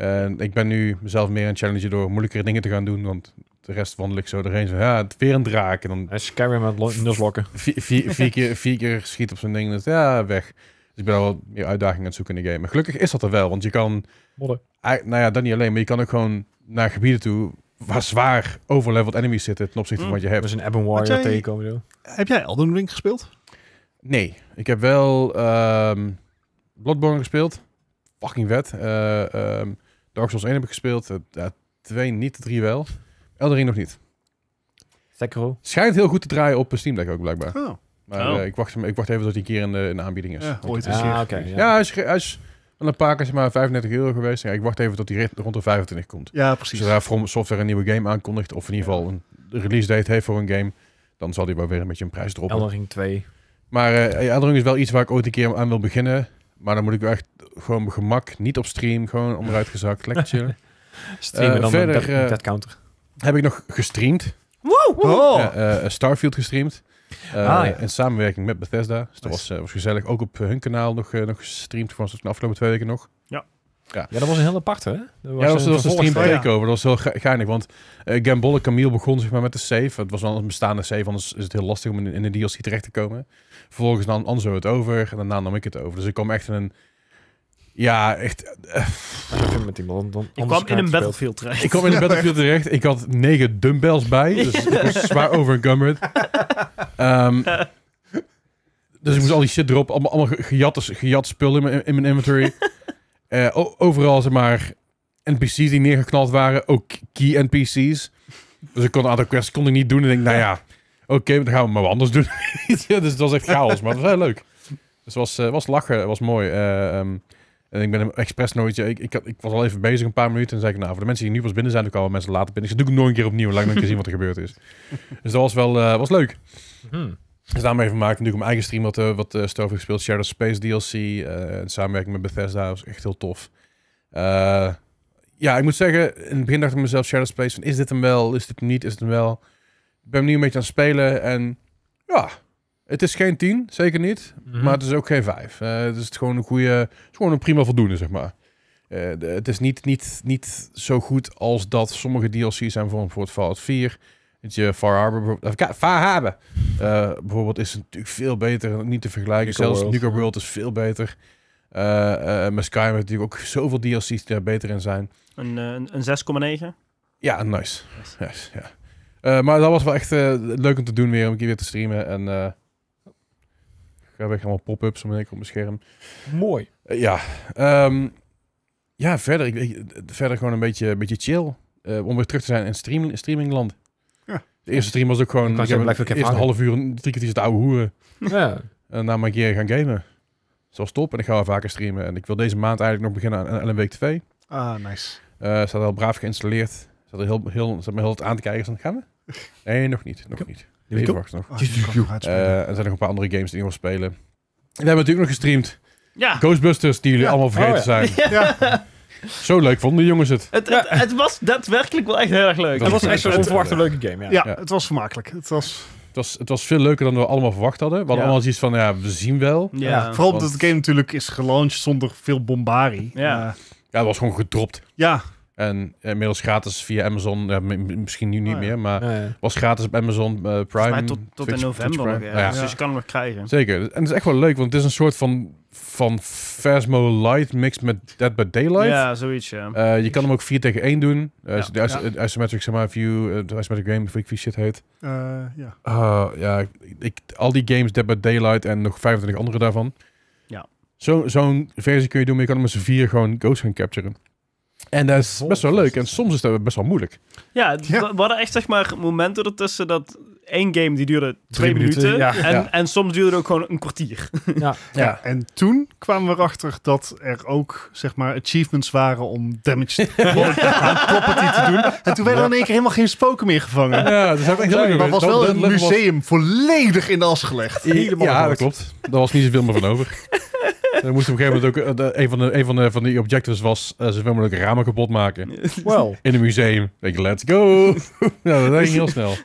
En ik ben nu mezelf meer aan het door moeilijkere dingen te gaan doen, want de rest wandel ik zo doorheen. Zo, ja, weer een draak. En dan en Skyrim met het nuslokken. Vier, vier, keer, vier keer schiet op zo'n ding en ja, weg. Dus ik ben al wel meer uitdagingen aan het zoeken in de game. Maar gelukkig is dat er wel, want je kan... Nou ja, dat niet alleen, maar je kan ook gewoon naar gebieden toe waar zwaar overleveld enemies zitten ten opzichte van wat je mm. hebt. Dus een Ebon Warrior tegenkomen. Joh. Heb jij Elden Ring gespeeld? Nee, ik heb wel ehm, Bloodborne gespeeld. Fucking vet. Eh, ehm, Dark Souls 1 heb ik gespeeld. Uh, eh, 2 niet, 3 wel. Elder Ring nog niet. Sekiro. Schijnt heel goed te draaien op eh, Steam Deck ook blijkbaar. Oh. Maar oh. Eh, ik, wacht, ik wacht even tot een keer in de, in de aanbieding is. Ja, ooit is ah, ja. Okay, hij is, een paar keer maar 35 euro geweest. ik wacht even tot die rond de 25 komt. Ja, precies. Zodra From Software een nieuwe game aankondigt, of in ieder geval een release date heeft voor een game, dan zal die wel weer een beetje een prijs droppen. Elden Ring 2. Maar uh, Elden is wel iets waar ik ooit een keer aan wil beginnen. Maar dan moet ik echt gewoon mijn gemak, niet op stream, gewoon onderuit gezakt, lekker chillen. Eh, Streamen dan verder, dead, eh, counter. Heb ik nog gestreamd. Wow, eh, oh. Starfield gestreamd. Ah, in samenwerking met Bethesda. Dus dat was, was, gezellig. Ook op hun kanaal nog, nog gestreamd. Volgens de afgelopen twee weken nog. Ja. Ja. dat was een heel apart, hè? Dat was ja, dat was een, was een stream takeover. Oh, dat was heel ge geinig, want uh, Gambolle Camille begon zich maar, met de save. Het was wel een bestaande save, anders is het heel lastig om in, in de DLC terecht te komen. Vervolgens nam Anzo het over en daarna nam ik het over. Dus ik kwam echt in een... Ja, echt... Eh, ik met kwam in een Battlefield terecht. Ik kwam in een Battlefield terecht. Ik had negen dumbbells bij, dus ik was zwaar overgummerd. Um, dus ik moest al die shit erop, allemaal, allemaal gejat, gejat in mijn, inventory. Eh, overal, zeg maar, NPC's die neergeknald waren, ook key NPC's. Dus ik kon een aantal quests kon ik niet doen. En denk, nou ja, Oké, dan gaan we maar wat anders doen. dus het was echt chaos, maar het was heel leuk. Dus was, eh, was lachen, was mooi. Eh, ehm, en ik ben expres nooit... Ik, ik, ik, was al even bezig een paar minuten en zei ik... Nou, voor de mensen die nu pas binnen zijn, ik al mensen later binnen. Ik doe ik nog een keer opnieuw, laat ik nog een zien wat er gebeurd is. Dus dat was wel uh, was leuk. Hmm. Dus daarmee even maken natuurlijk mijn eigen stream wat, uh, wat uh, gespeeld. Shadow Space DLC, uh, samenwerking met Bethesda, was echt heel tof. ja, ik moet zeggen, in het begin dacht ik mezelf Shadow Space is dit hem wel, is dit hem niet, is het hem wel? Ik ben nu een beetje aan het spelen en ja, het is geen 10, zeker niet. Mhm. Maar het is ook geen 5. Eh, het is gewoon een goede, gewoon een prima voldoende, zeg maar. Eh, het is niet, niet, niet zo goed als dat sommige DLC's zijn voor, voor het Fallout 4. Het je Far Harbor, Far Harbor eh, bijvoorbeeld is natuurlijk veel beter, niet te vergelijken. Zelfs World. World is veel beter. met Skyrim natuurlijk ook zoveel DLC's die daar beter in zijn. Een, een, 6,9? Ja, nice. nice. ja. Eh, maar dat was wel echt eh, leuk om te doen weer, om een keer weer te streamen. En uh, ga weg allemaal pop-ups om op mijn scherm. Mooi. Eh, ja. Ehm, ja, verder, ik, verder gewoon een beetje, beetje chill. om weer terug te zijn in stream, streamingland. Ja. De eerste stream was ook gewoon... Ik heb een half uur, drie keer zit ouwe hoeren. Ja. En maar een keer gaan gamen. Zo stop en ik ga wel vaker streamen. En ik wil deze maand eigenlijk nog beginnen aan, LMW 2. Ah, nice. staat al braaf geïnstalleerd zat er heel, heel, zat heel wat aan te kijken. gaan we? Nee, nog niet. Nog niet. Even nog. Ah, eh, er zijn nog een paar andere games die we spelen. We hebben natuurlijk nog gestreamd. Ja. Ghostbusters, die jullie allemaal vergeten oh, zijn. Ja. Zo leuk vonden de jongens het. Het, het, was daadwerkelijk wel echt heel erg leuk. Het was, echt een onverwachte leuke game, ja. het was vermakelijk. Het was... Het was, het was veel leuker dan we allemaal verwacht hadden. We hadden allemaal zoiets van, ja, we zien wel. Ja. Vooral omdat de game natuurlijk is gelaunched zonder veel bombarie. Ja, eh, ja het was gewoon gedropt. Ja, en inmiddels gratis via Amazon, misschien nu niet oh meer, maar was gratis op Amazon eh, Prime. tot, tot in november nog, ah, ja. Dus je kan hem nog krijgen. Zeker. En het is echt wel leuk, want het is een soort van, van Light mixed met Dead by Daylight. Ja, zoiets, ja. Eh, je kan hem ook 4 tegen 1 doen. Uh, de zeg maar, view, de isometric game, of ik wie shit heet. ja. Ah, ja, ik, al die games, Dead by Daylight en nog 25 andere daarvan. Ja. Zo'n versie kun je doen, maar je kan hem als vier gewoon ghost gaan capturen. En dat is best wel leuk. En soms is dat best wel moeilijk. Ja, ja. we echt zeg maar momenten ertussen dat één game die duurde twee minuten. En, en, soms duurde het ook gewoon een kwartier. Ja. ja. En toen kwamen we erachter dat er ook zeg maar achievements waren om damage aan property te doen. En toen werden er in één keer helemaal geen spoken meer gevangen. Ja, dat is heel Maar was wel een museum volledig in de as gelegd. Helemaal ja, dat klopt. Daar was niet zoveel meer van over. Dan moesten op een gegeven moment ook eh, de, een van de, een van de, van die objectives was uh, zoveel mogelijk ramen kapot maken. Wel. In een museum. let's go. nou, dat ging heel snel.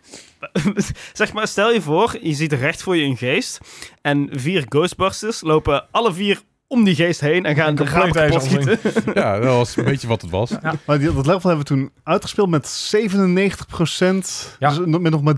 zeg maar, stel je voor, je ziet recht voor je een geest. En vier Ghostbusters lopen alle vier om die geest heen en gaan de raam kapot schieten. Ja, dat was een beetje wat het was. Maar die, dat level hebben we toen uitgespeeld met 97%. Dus met nog maar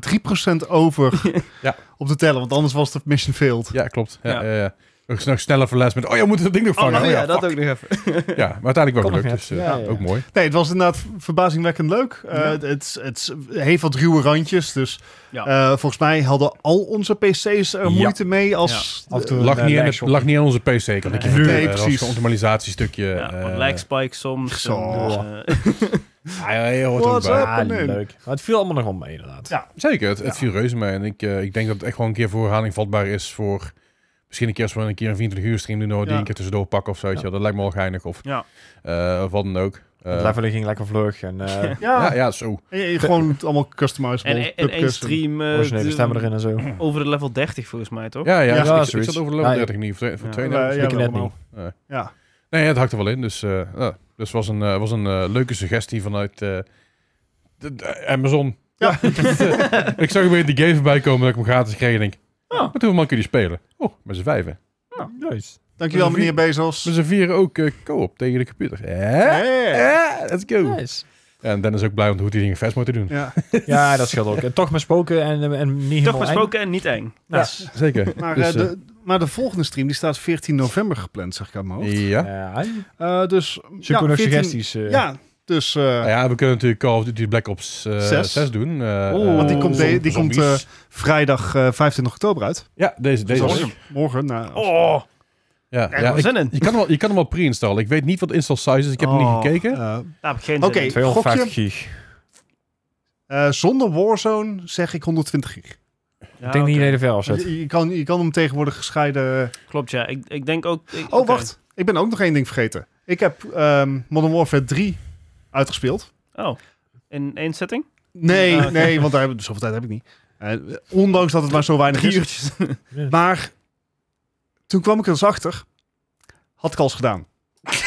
3% over ja. op de tellen. Want anders was de mission failed. Ja, klopt. Ja, ja nog, nog sneller verles met, oh ja, moet dat ding nog oh, vangen. Oh, ja, dat ook nog even. ja, maar uiteindelijk wel gelukt, dus eh, ja, ook mooi. Nee, het was inderdaad verbazingwekkend leuk. Eh, het, het heeft wat ruwe randjes, dus eh, volgens mij hadden al onze PC's er moeite mee als... lag, niet lag niet aan onze PC, kan ik je vertellen. Nee, precies. optimalisatiestukje. lag spike soms. Zo. Ja, leuk. het viel allemaal nog wel mee, inderdaad. Ja, zeker. Het, viel reuze mee. En ik, ik denk dat het echt gewoon een keer voor herhaling vatbaar is voor Misschien een keer als we een keer een 24 uur stream doen, nou, die een keer tussendoor pakken of zo. Dat lijkt me wel geinig. Of, ja. Eh, wat dan ook. Uh, leveling ging lekker vlug. En, eh, ja. ja. zo. gewoon allemaal customizable. En één stream. Uh, stemmen erin en zo. Over de level 30 volgens mij, toch? Ja, ja, ja, ja ik, zat over de level 30 niet. Voor, voor twee ja, ja, Ja. Nee, het hakt er wel in. Dus, dus was een, was een leuke suggestie vanuit de, de Amazon. Ja. ik zag weer die game voorbij komen dat ik hem gratis kreeg en denk, oh. maar toen man kun je die spelen. Oh, met z'n vijven. Nou, nice. Dankjewel, meneer Bezos. Met z'n vieren ook uh, co-op tegen de computer. Ja, eh? Yeah. Eh? Let's go. En Dan is ook blij om hoe die dingen vast moeten doen. Ja, ja dat scheelt ook. En toch besproken en, eh, en niet Toch spoken en niet eng. Ja, zeker. Maar, dus, de, maar, de, volgende stream die staat 14 november gepland, zeg ik aan mijn hoofd. Ja. Uh, dus, Zoek ja, nog 14, suggesties. ja, dus, eh, nou ja, we kunnen natuurlijk Call of Duty Black Ops 6. Eh, doen. oh, want die komt, die, komt vrijdag 25 oktober uit. Ja, deze. Dus deze dus morgen. nou, oh. Ja, ja, je, kan hem je kan hem al pre-installen. Ik weet niet wat install size is. Ik heb oh, hem niet oh, gekeken. Uh, nou, geen okay, 250 gig. zonder Warzone zeg ik 120 gig. ik denk okay. niet dat je Je, kan, je kan hem tegenwoordig gescheiden... Klopt, ja. Ik, ik denk ook... oh, wacht. Ik ben ook nog één ding vergeten. Ik heb ehm, Modern Warfare 3 uitgespeeld. Oh, in één setting? Nee, ah, nee, want daar heb, zoveel tijd heb ik niet. Eh, ondanks dat het maar zo weinig is. Maar toen kwam ik er eens dus achter. Had ik al gedaan.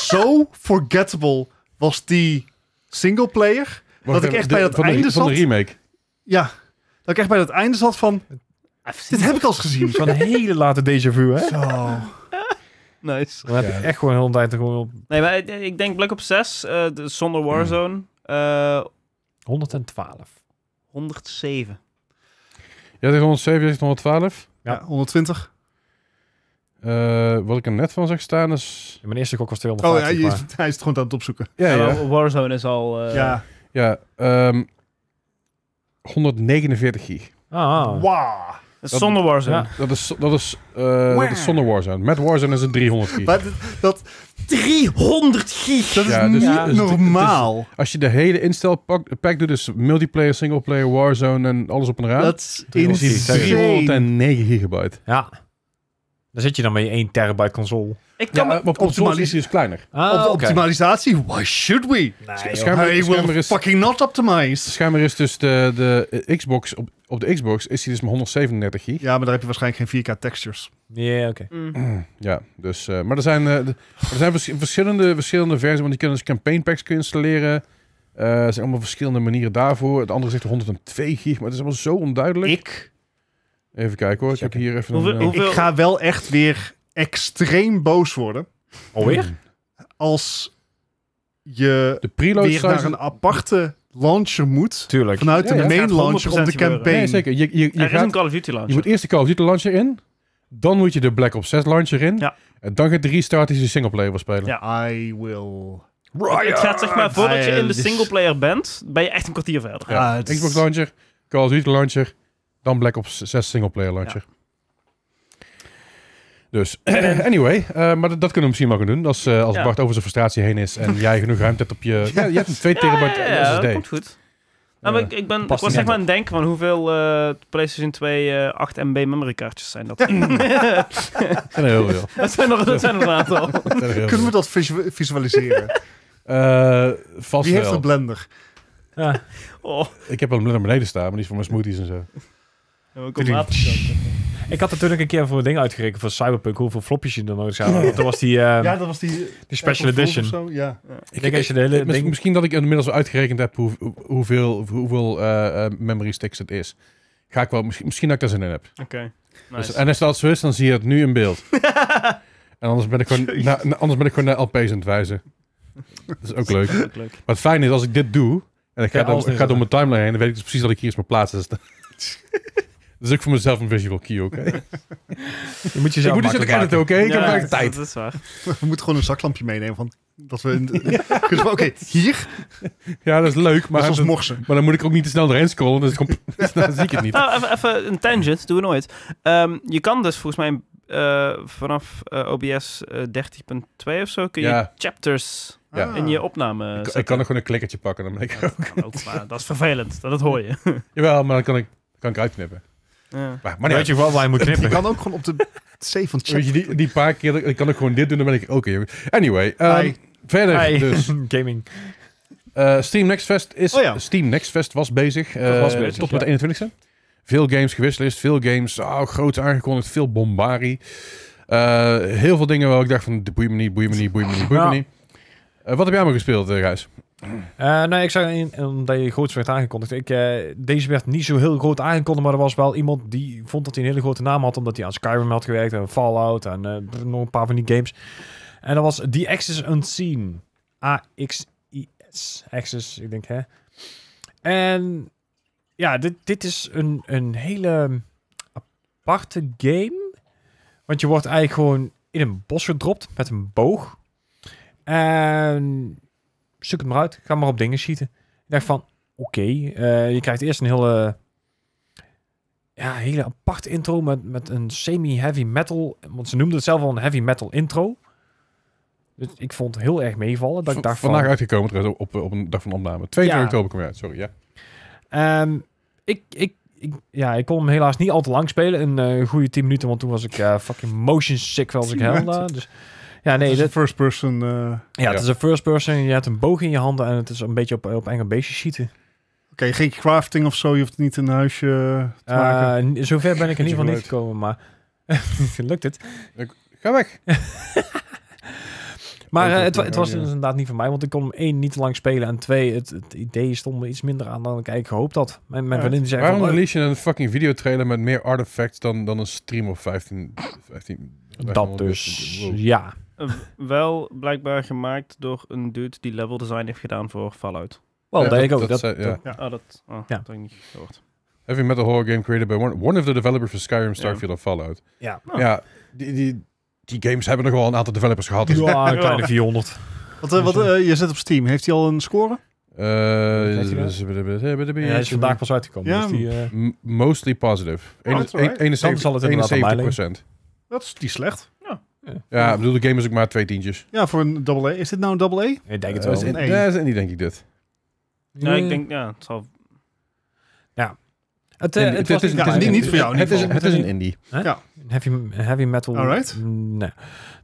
zo forgettable was die singleplayer. Dat ik echt bij dat einde zat. Van de remake? Ja. Dat ik echt bij dat einde zat van... Dit heb ik al gezien. Van een hele late déjà vu, hè? nice. Dan heb je echt gewoon heel hele tijd gewoon op... Nee, maar ik, denk Black Ops 6, uh, eh, de, zonder Warzone... Uh, 112. 107. Ja, tegen 107, is 112. Ja, 120. Uh, eh, wat ik er net van zag staan is... Ja, mijn eerste gok was 250. Oh ja, je, hij is het gewoon aan het opzoeken. Ja, ja. Warzone is al... Uh... Ja. Ja, um, ehm, 149 gig. Ah. Wow zonder Warzone. dat is, dat is, eh uh, dat is zonder Warzone. Met Warzone is het 300 gig. Maar dat, 300 gig! Dat dus is niet normaal. als je de hele instelpack pack doet, dus multiplayer, singleplayer, Warzone en alles op een raad. Dat is insane. 309 gigabyte. Ja. Daar zit je dan met je 1 terabyte console. Ik kan ja, eh, maar optimalisatie is kleiner. Ah, op, Optimalisatie? Why should we? Nee, is, fucking not optimize. Schermer is dus de, de eh, Xbox, op, op de Xbox is hij dus maar 137 gig. Ja, maar daar heb je waarschijnlijk geen 4K textures. Ja, oké. Mm. Ja, dus, eh, maar er zijn, er zijn verschillende, verschillende versies, want je kunt dus campaign packs kunnen installeren. er zijn allemaal verschillende manieren daarvoor. Het andere zegt 102 gig, maar het is allemaal zo onduidelijk. Ik Even kijken hoor, ik heb hier even eh, Ik ga wel echt weer extreem boos worden. Alweer? Hmm. Als je de weer naar een aparte launcher moet. Tuurlijk. Vanuit de main launcher op de campaign. Nee, zeker. Je, je, je er gaat, is een Call of Duty launcher. Je moet eerst de Call of Duty launcher in. Dan moet je de Black Ops 6 launcher in. En dan gaat drie restart is de singleplayer player spelen. Ja, I will... Het gaat zeg maar, voordat je in de single player bent, ben je echt een kwartier verder. Ja. Ah, Xbox launcher, Call of Duty launcher, dan Black Ops 6 singleplayer launcher. Dus, anyway, eh, maar dat, kunnen we misschien wel gaan doen. Eh, als, als Bart over zijn frustratie heen is en jij genoeg ruimte hebt op je... Ja, je hebt een 2 terabyte ja, ja, SSD. dat komt goed. Nou, ik, ik, ben, eh, ik was zeg maar aan het denken van hoeveel PlayStation 2 8 MB memorykaartjes zijn dat? dat zijn Dat zijn er, een aantal. Kunnen we dat visualiseren? vast Wie heeft een blender? Oh. Ik heb wel een blender beneden staan, maar die is voor mijn smoothies en zo ik had natuurlijk een keer voor een ding uitgerekend voor Cyberpunk, hoeveel flopjes je dan nog zou hebben. dat was die, uh, ja, ehm, dat was die, die eh, special edition. ja. Ik, denk als je de hele ding... Misschien dat ik inmiddels uitgerekend heb hoeveel, hoeveel eh, eh, memory sticks het is. Ga ik wel, misschien, misschien dat ik er zin in heb. Oké. Dus, en als dat zo is, dan zie je het nu in beeld. en anders ben ik gewoon, na, anders ben ik gewoon naar LP's aan het wijzen. Dat is ook leuk. Wat fijn Maar het fijne is, als ik dit doe, en ik ga, door mijn timeline heen, dan weet ik dus precies dat ik hier eens mijn plaats is. dus ik voor mezelf een visual key oké. Moet je moet jezelf ik moet dus oké? Ik heb eigenlijk tijd. Dat is waar. We moeten gewoon een zaklampje meenemen. Van, dat we, oké, hier. Ja, dat is leuk. Maar, Maar dan moet ik ook niet te snel erin scrollen. Dus, dus dan zie ik het niet. Nou, even, even een tangent. Doen we nooit. Ehm, je kan dus volgens mij eh, vanaf uh, OBS uh, 13.2 of zo... kun je chapters... Ah. in je opname. Ik, ik, kan er gewoon een klikkertje pakken, dan ben ik dat, ook. dat is vervelend, dat hoor je. Jawel, maar dan kan ik, kan ik uitknippen. Ja. Maar, weet je wel je moet knippen. Je kan ook gewoon op de C van chat. Weet je, die, die paar keer, ik kan ook gewoon dit doen, dan ben ik oké. anyway, um, verder dus. Gaming. Eh, Steam Next Fest is... Oh Steam Next Fest was bezig. Uh, was eh, bezig tot met ja. de 21ste. Veel games gewisseld veel games oh, groot aangekondigd, veel bombari, eh, heel veel dingen waar ik dacht van, boeien, me niet, boeien me niet, boeien. me niet, wat heb jij maar gespeeld, Gijs? Uh, eh, nee, nou, ik zei in, omdat je groot werd aangekondigd. Ik, eh, deze werd niet zo heel groot aangekondigd, maar er was wel iemand die vond dat hij een hele grote naam had, omdat hij aan Skyrim had gewerkt en Fallout en eh, nog een paar van die games. En dat was The Axis Unseen. A-X-I-S. Axis, ik denk, hè. En ja, dit, dit is een, een hele aparte game. Want je wordt eigenlijk gewoon in een bos gedropt met een boog. En stuk het maar uit. Ga maar op dingen schieten. Ik dacht van, oké. Eh, je krijgt eerst een hele, ja, hele apart intro met, met een semi-heavy metal. Want ze noemden het zelf al een heavy metal intro. Dus ik vond het heel erg meevallen. Dat ik dacht vandaag uitgekomen trouwens op, op een dag van opname. 22 ja. oktober kom je uit, sorry. Ja. Um, ik, ik, ja, ik kon hem helaas niet al te lang spelen. Eh, een goede 10 minuten, want toen was ik eh, fucking motion sick als ik helemaal. Dus ja, nee, het is first person. Eh, ja, het is een first person. Je hebt een boog in je handen en het is een beetje op, op enge beestjes schieten. Oké, geen crafting of zo. Je hoeft niet een huisje eh, te eh, maken. zover ben ik in ieder geval niet gekomen, maar lukt het. ga weg. maar het, het, was inderdaad niet voor mij, want ik kon één niet te lang spelen en twee, het, het idee stond me iets minder aan dan ik eigenlijk gehoopt had. Mijn, mijn ja, waarom van, oh, release je een fucking videotrailer met meer artifacts dan, dan een stream of 15... 15 dat dus, ja. Eh, wel blijkbaar gemaakt door een dude die level design heeft gedaan voor Fallout. Wel, dat denk ik ook. Dat, dat, ja. ja. Oh, dat, oh, ja. dat heb ik niet gehoord. Heavy metal horror game created by one, one of the developers van Skyrim, Starfield en Fallout. Ja. Oh. Ja, die, die, die games hebben nog wel een aantal developers gehad. Dus ja, een kleine 400. Wat, eh, wat eh, je zit op Steam. Heeft hij al een score? Uh, ja, hij is vandaag pas uitgekomen. Ja. Dus die, Mostly positive. Oh, 71, right. 71, 71 procent. Dat is die slecht. Ja, ik bedoel, de game is ook maar twee tientjes. Ja, voor een double A. Is dit nou een double A? Ik denk het eh, wel. een Ja, is indie, denk ik dit. Nee, ik eh. denk, ja, het zal... Ja. Het, eh, het, is niet- voor jou Het is, het is een indie. heavy, heavy metal. Alright. Nee,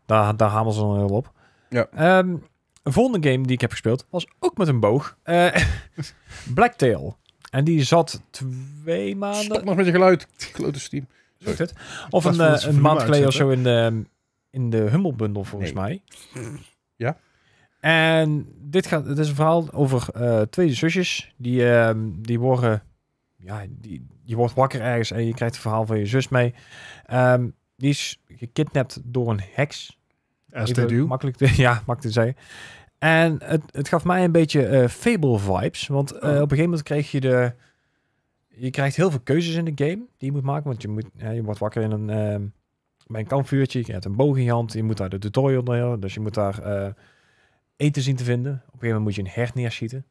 daar, daar we ze dan heel op. Ja. een ehm, volgende game die ik heb gespeeld was ook met een boog. Blacktail. En die zat twee maanden... Stop nog met je geluid. Klote Steam. Of een, een maand geleden of zo in de, in de hummelbundel volgens mij. Ja. En dit gaat, het is een verhaal over eh, twee zusjes. Die, uh, die worden, ja, die, je wordt wakker ergens en je krijgt het verhaal van je zus mee. Ehm, die is gekidnapt door een heks. As Makkelijk te, ja, makkelijk te zeggen. En het, het gaf mij een beetje uh, Fable vibes. Want eh, oh. op een gegeven moment kreeg je de... Je krijgt heel veel keuzes in de game die je moet maken. Want je, moet, ja, je wordt wakker in een ehm, mijn een kampvuurtje. Je hebt een boog in je hand. Je moet daar de tutorial naar Dus je moet daar eh, eten zien te vinden. Op een gegeven moment moet je een hert neerschieten.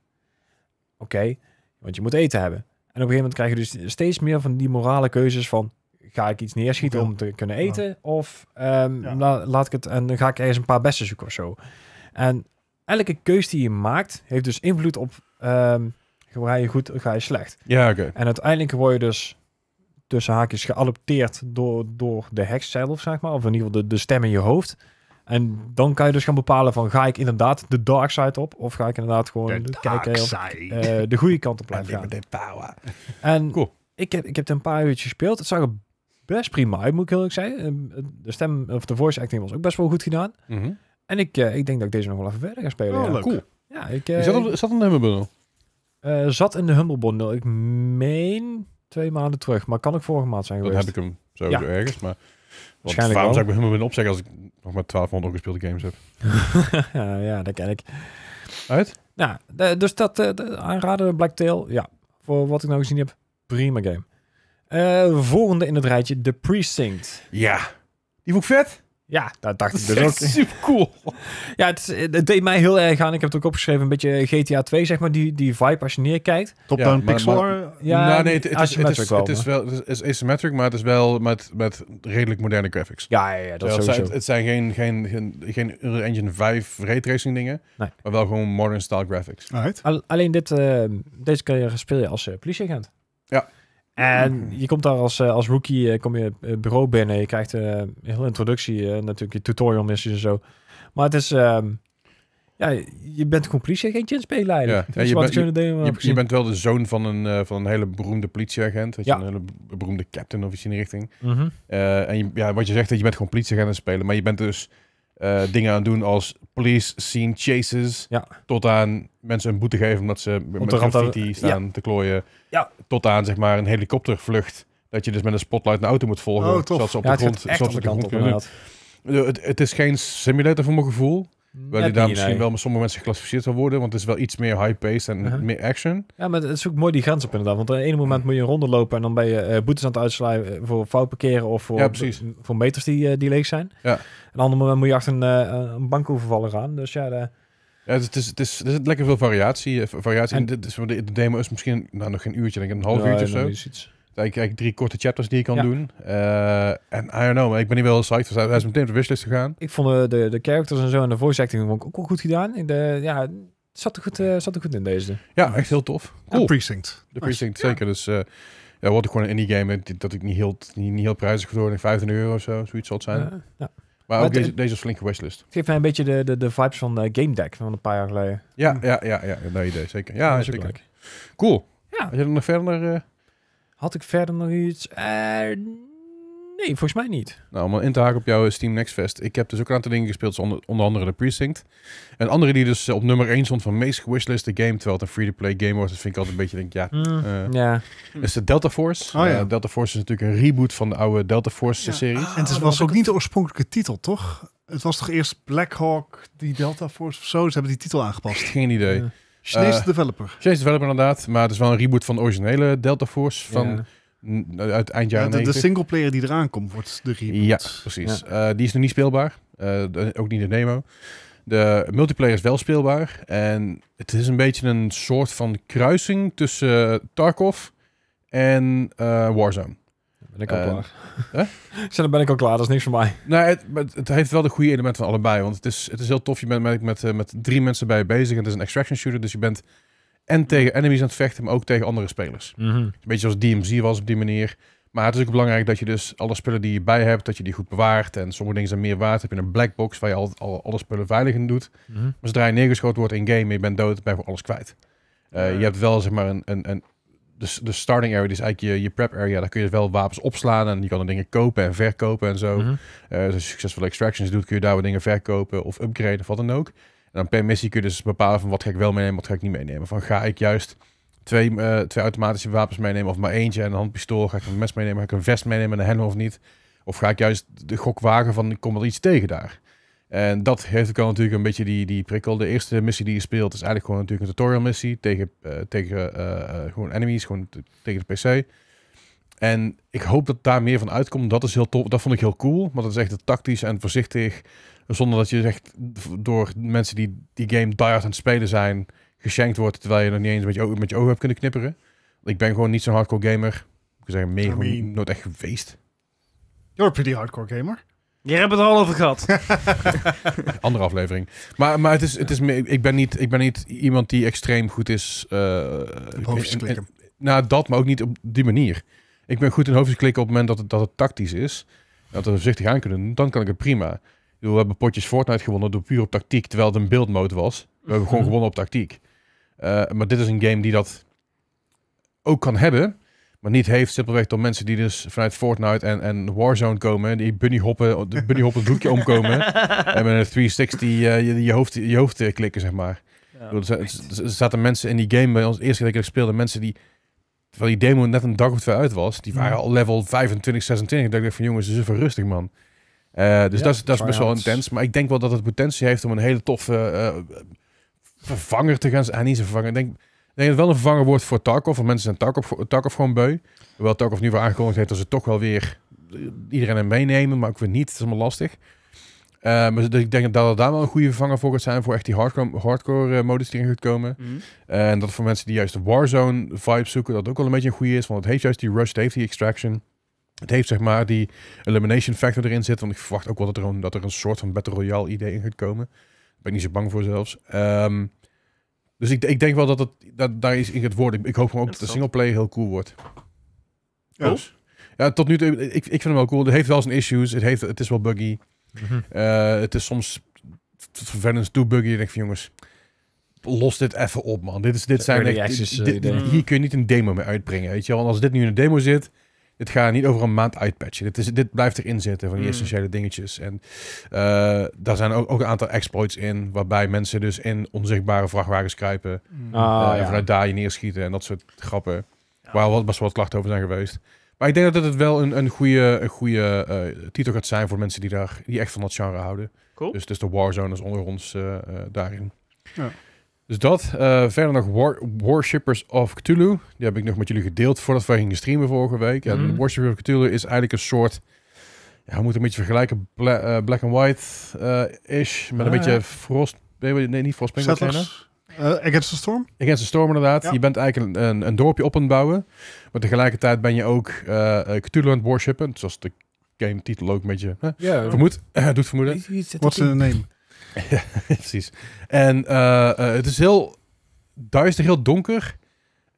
Oké, want je moet eten hebben. En op een gegeven moment krijg je dus steeds meer van die morale keuzes van... Ga ik iets neerschieten om te kunnen eten? Of um, laat ik het en dan ga ik ergens een paar bessen zoeken of zo. En elke keus die je maakt, heeft dus invloed op um, ehm, ga je goed, of ga je slecht. Ja, oké. En uiteindelijk word je dus tussen haakjes geadopteerd door, door de heks zelf, zeg maar. Of in ieder geval de, de stem in je hoofd. En dan kan je dus gaan bepalen van ga ik inderdaad de dark side op of ga ik inderdaad gewoon de kijken uh, de goede kant op blijven gaan. Power. En ik, heb, ik heb het een paar uurtjes gespeeld. Het zag er best prima uit, moet ik heel eerlijk zeggen. Ehm, de stem of de voice acting was ook best wel goed gedaan. Mhm. En ik, eh, ik denk dat ik deze nog wel even verder ga spelen. Oh, ja. Cool. Ja, ik, uh, eh, zat, op, zat in de Humble Bundle? zat in de Humble Bundle. Ik meen twee maanden terug. Maar kan ik vorige maand zijn geweest. Dan heb ik hem zo ergens. Maar Waarschijnlijk waarom zou ik me helemaal opzeggen als ik nog maar 1200 gespeelde games heb? ja, ja, dat ken ik. Uit? Nou, dus dat eh, de, aanraden Blacktail. Ja, voor wat ik nou gezien heb, prima game. Eh, volgende in het rijtje, The Precinct. Ja, die vond vet. Ja, dat dacht ik dus ook. Super cool. ja, eh, het, deed mij heel erg aan. Ik heb het ook opgeschreven, een beetje GTA 2, zeg maar, die, die vibe als je neerkijkt. Top-down pixel. ja, nou, nee, het, is, het, is, wel, is asymmetric, maar het is wel met, met redelijk moderne graphics. Ja, ja, ja dat is sowieso. het, zijn geen, geen, geen, geen Unreal Engine 5 raytracing dingen, maar wel gewoon modern style graphics. alleen dit, eh, deze keer speel je als uh, politieagent. Ja. En mhm. je komt daar als, eh, als rookie, eh, kom je eh, bureau binnen. Je krijgt een hele introductie, natuurlijk je tutorial missies en zo. Maar het is, ehm, ja, je bent gewoon politieagent spelen eigenlijk. Ja, ja, je, ben, je, je, bent wel de zoon van een, van een hele beroemde politieagent. een hele beroemde captain of iets in die richting. Mhm. en ja, wat je zegt, dat je bent gewoon politieagent aan het spelen. Maar je bent dus eh, dingen aan doen als police scene chases. Ja. Tot aan mensen een boete geven omdat ze met graffiti staan te klooien. Ja. Tot aan zeg maar een helikoptervlucht. Dat je dus met een spotlight een auto moet volgen. Oh, zodat ze op de grond, zodat op de grond eh, Het, het, is geen simulator voor mijn gevoel. Mm. Waar die daar misschien wel met sommige mensen geclassificeerd zou worden, want het is wel iets meer high-paced en uh-huh. meer action. Ja, maar het is ook mooi die grens op inderdaad. Want op een ene moment moet je een ronde lopen en dan ben je eh, boetes aan het uitslaan eh, voor fout parkeren of voor, voor meters die, eh, die leeg zijn. Ja. Een ander moment moet je achter een, een overvallen gaan. Dus ja, de... Ja, het is, het is, er zit lekker veel variatie. variatie. En, de, demo is misschien nou, nog geen uurtje, denk ik, een half uurtje of zo ik drie korte chapters die ik kan doen. Eh, en I don't know, ik ben hier wel psyched. we zijn meteen op de wishlist gegaan. Ik vond de, de, de characters en zo en de voice acting vond ik ook wel goed gedaan. de, ja, het zat er, goed, eh, zat er goed in deze. Ja, echt heel tof. Cool. precinct. De Precinct, zeker. Dus uh, ja, wat ik gewoon een indie game dat ik niet heel, niet, niet heel prijzig geworden 25 euro of zo, zoiets zal het zijn. Maar, ook deze, deze is flinke Het geeft mij een beetje de, de, de vibes van uh, Game Deck van een paar jaar geleden. Ja, ja, ja, ja, dat idee, zeker. Ja, zeker. Cool. Ja. Had je nog verder... Had ik verder nog iets? Eh, nee, volgens mij niet. Nou, om in te haken op jouw eh, Steam Next Fest. Ik heb dus ook een aantal dingen gespeeld, onder, onder andere de Precinct. En andere die dus eh, op nummer 1 stond van meest de game, terwijl het een free-to-play game was. Dat vind ik altijd een beetje, denk ja. Mm. ja. is de Delta Force. Oh, ja. Delta Force is natuurlijk een reboot van de oude Delta Force-serie. Ah, en het was ook niet de oorspronkelijke titel, toch? Het was toch eerst Black Hawk, die Delta Force of zo? Ze hebben die titel aangepast. Geen idee. Chinese eh, developer. Chinese developer inderdaad, maar het is wel een reboot van de originele Delta Force van mm, uit eind jaren ja, de, de singleplayer die eraan komt, wordt de reboot. Ja, precies. Eh, die is nog niet speelbaar. Eh, ook niet de demo. De multiplayer is wel speelbaar. En het is een beetje een soort van kruising tussen Tarkov en Warzone. Ben ik al ehm, klaar. Hè? dan ben ik al klaar, dat is niks voor mij. nee, het, het heeft wel de goede elementen van allebei. Want het is, het is heel tof. Je bent met, met, eh, met drie mensen bij je bezig. En het is een extraction shooter. Dus je bent en tegen enemies aan het vechten, maar ook tegen andere spelers. Mm -hmm. Een beetje zoals DMZ was op die manier. Maar het is ook belangrijk dat je dus alle spullen die je bij hebt, dat je die goed bewaart. En sommige dingen zijn meer waard. Heb je een black box waar je al, al, alle spullen veilig in doet. Mm -hmm. Maar zodra je neergeschoten wordt in game je bent dood, ben je alles kwijt. Eh, je hebt wel zeg maar een, een, een dus de starting area, is eigenlijk je, je prep area, daar kun je wel wapens opslaan en je kan er dingen kopen en verkopen en zo. Mm als je succesvolle extractions doet, kun je daar wat dingen verkopen of upgraden of wat dan ook. En dan per missie kun je dus bepalen van wat ga ik wel meenemen, wat ga ik niet meenemen. Van ga ik juist twee, eh, twee automatische wapens meenemen of maar eentje en een handpistool, ga ik een mes meenemen, ga ik een vest meenemen en een hen of niet. Of ga ik juist de gok wagen van ik kom er iets tegen daar. En dat heeft ook al natuurlijk een beetje die, die prikkel. De eerste missie die je speelt is eigenlijk gewoon natuurlijk een tutorial missie tegen, uh, tegen eh, eh, gewoon enemies, gewoon tegen de PC. En ik hoop dat daar meer van uitkomt. Dat is heel tof. Dat vond ik heel cool. Maar dat is echt tactisch en voorzichtig. Zonder dat je echt door mensen die die game diehard aan het spelen zijn, geschenkt wordt. Terwijl je nog niet eens met je, met je ogen hebt kunnen knipperen. Ik ben gewoon niet zo'n hardcore gamer. Ik zou zeggen, meer I nooit echt geweest. You're a pretty hardcore gamer. Je hebt het al over gehad. Andere aflevering. Maar, maar het is, het is, ik, ben niet, ik ben niet iemand die extreem goed is. Uh, eh, hoofdjes klikken. Nou, dat, maar ook niet op die manier. Ik ben goed in hoofdjes klikken op het moment dat het, dat het tactisch is. Dat we voorzichtig aan kunnen doen, dan kan ik het prima. we hebben potjes Fortnite gewonnen door puur op tactiek, terwijl het een beeldmode was. We hebben gewoon mhm. gewonnen op tactiek. Eh, maar dit is een game die dat ook kan hebben. Maar niet heeft, simpelweg door mensen die dus vanuit Fortnite en, en Warzone komen. Die bunnyhoppen, bunnyhoppen het hoekje omkomen. en met een 360 uh, eh, je, je, hoofd, je hoofd eh, klikken, zeg maar. er, zaten mensen in die game, bij ons eerste keer dat ik speelde, mensen die... Terwijl die demo net een dag of twee uit was, die waren al level 25, 26. Dacht ik dacht van jongens, is even rustig man. Eh, dus dat, is, best wel intens. Maar ik denk wel dat het potentie heeft om een hele toffe vervanger te gaan zijn. Ah, niet vervanger. denk, denk dat het wel een vervanger wordt voor Tarkov. Want mensen zijn Tarkov, Tarkov gewoon beu. Hoewel Tarkov nu weer aangekondigd heeft dat ze toch wel weer eh, iedereen hem meenemen. Maar ook weer niet. Het is allemaal lastig. Uh, maar dus ik denk dat dat daar wel een goede vervanger voor gaat zijn. Voor echt die hardcore, hardcore eh, modus die erin gaat komen. Mhm. en dat voor mensen die juist de Warzone vibe zoeken. Dat ook wel een beetje een goede is. Want het heeft juist die rush. Het heeft die extraction. Het heeft zeg maar die elimination factor erin zit. Want ik verwacht ook wel dat er een, soort van Battle Royale idee in gaat komen. Daar ben ik niet zo bang voor zelfs. Um, dus ik, ik denk wel dat het dat, daar is in het woord. Ik, hoop gewoon ook dat de singleplayer heel cool wordt. ja, tot nu toe, ik, ik vind hem wel cool. Het heeft wel zijn issues. Het, heeft, het is wel buggy. Mhm. Eh, het is soms vervelend toe buggy. Ik denk van jongens, los dit even op man. Dit, is, dit zijn eh, dit, hier kun je niet een demo mee uitbrengen. Weet je wel? als dit nu in een demo zit, het gaat niet over een maand uitpatchen. Dit, is, dit blijft erin zitten van die mm. essentiële dingetjes. En eh, daar zijn ook, ook, een aantal exploits in, waarbij mensen dus in onzichtbare vrachtwagens kruipen. Mm. Ah, eh, en vanuit daar je neerschieten en dat soort grappen. Waar wat, best wel wat klachten over zijn geweest. Maar ik denk dat het wel een, een goede, een goede eh, titel gaat zijn voor mensen die, daar, die echt van dat genre houden. Dus, dus de Warzone is onder ons daarin. Ja. Dus dat. Eh, verder nog Worshippers of Cthulhu. Die heb ik nog met jullie gedeeld voordat we gingen streamen vorige week. Ja, mhm. of Cthulhu is eigenlijk een soort... Ja, we moeten een beetje vergelijken. Eh, black and White-ish. Eh, met een ah, beetje frost... Nee, nee, niet frostpunk. Uh, Against the Storm? Against the Storm, inderdaad. Je bent eigenlijk een, een, dorpje op aan het bouwen. Maar tegelijkertijd ben je ook Cthulhu aan het worshipen. Zoals de game titel ook een beetje hè, yeah. vermoed, doet vermoeden. Wat is de name? ja, precies. En eh, eh, het is heel duister, heel donker.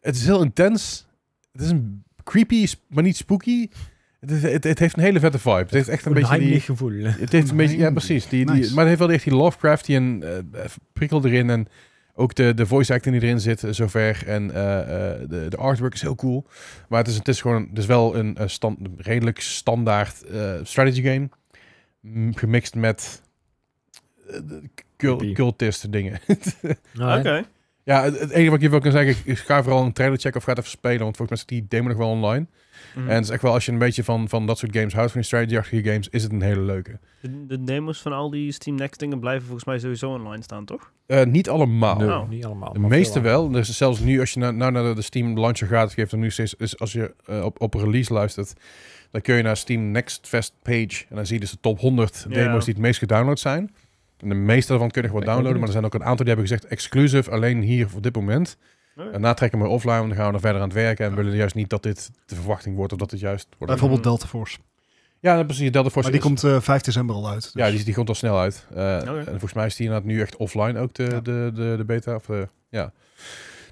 Het is heel intens. Het is een creepy, maar niet spooky. Het, het, heeft een hele vette vibe. Het heeft echt een beetje die gevoel. Het heeft een beetje, ja, precies. Die, maar het heeft wel echt die Lovecrafty eh, prikkel erin en ook de, de voice acting die erin zit, zover. En de, de, artwork is heel cool. Maar het is, het is gewoon dus wel een, redelijk standaard strategy game. Gemixt met eh, cult, dingen. Oké. Ja, het, enige wat ik hiervoor kan zeggen is ga vooral een trailer checken of ga even spelen. Want volgens mij zit die demo nog wel online. Mhm. En het is echt wel, als je een beetje van, van dat soort games houdt, van die strategy-achtige games, is het een hele leuke. De, demos van al die Steam Next dingen blijven volgens mij sowieso online staan, toch? Eh, niet allemaal. Nee, oh. niet allemaal. De meeste wel. Dus zelfs nu, als je nou, nou, naar de Steam launcher gaat, geeft er nu steeds, is als je eh, op, op release luistert, dan kun je naar Steam Next Fest page en dan zie je dus de top 100 demos die het meest gedownload zijn. En de meeste daarvan kunnen gewoon downloaden, maar er zijn ook een aantal die hebben gezegd exclusief alleen hier voor dit moment. Nee. Daarna trekken we offline, want dan gaan we er verder aan het werken en willen juist niet dat dit de verwachting wordt of dat het juist wordt. Bijvoorbeeld mm. Delta Force. Ja, precies. Delta Force. Maar die komt 5 eh, december al uit. Ja, dus- die, die komt al snel uit. Eh, oh, en volgens mij is die inderdaad nu echt offline ook de, de, de, de, beta. Of, eh, ja.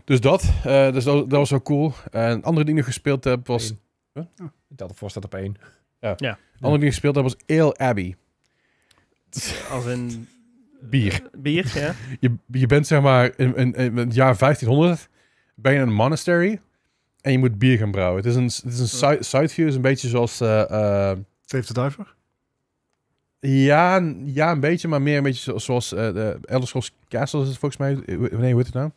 Dus dat, dus dat, was wel cool. En een andere die ik nog gespeeld heb was... Oh, Delta Force staat op één. Ja. andere die ik gespeeld heb was Eel Abbey. Als een bier. Eh, bier, ja. je, je bent zeg maar in, in, het jaar 1500 ben je in een monastery en je moet bier gaan brouwen. Het is een, het is een side, side view, is een beetje zoals... Uh, uh, Diver? Ja, ja, een beetje, maar meer een beetje zoals uh, de Elder Scrolls Castle is het volgens mij. Nee, hoe heet het nou?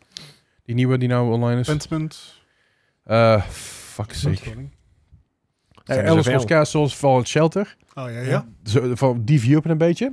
Die nieuwe die nou online is. Pentiment. Uh, fuck sake. Elder castles Castle, het Shelter. Oh ja, ja. Zo, van die view op een beetje.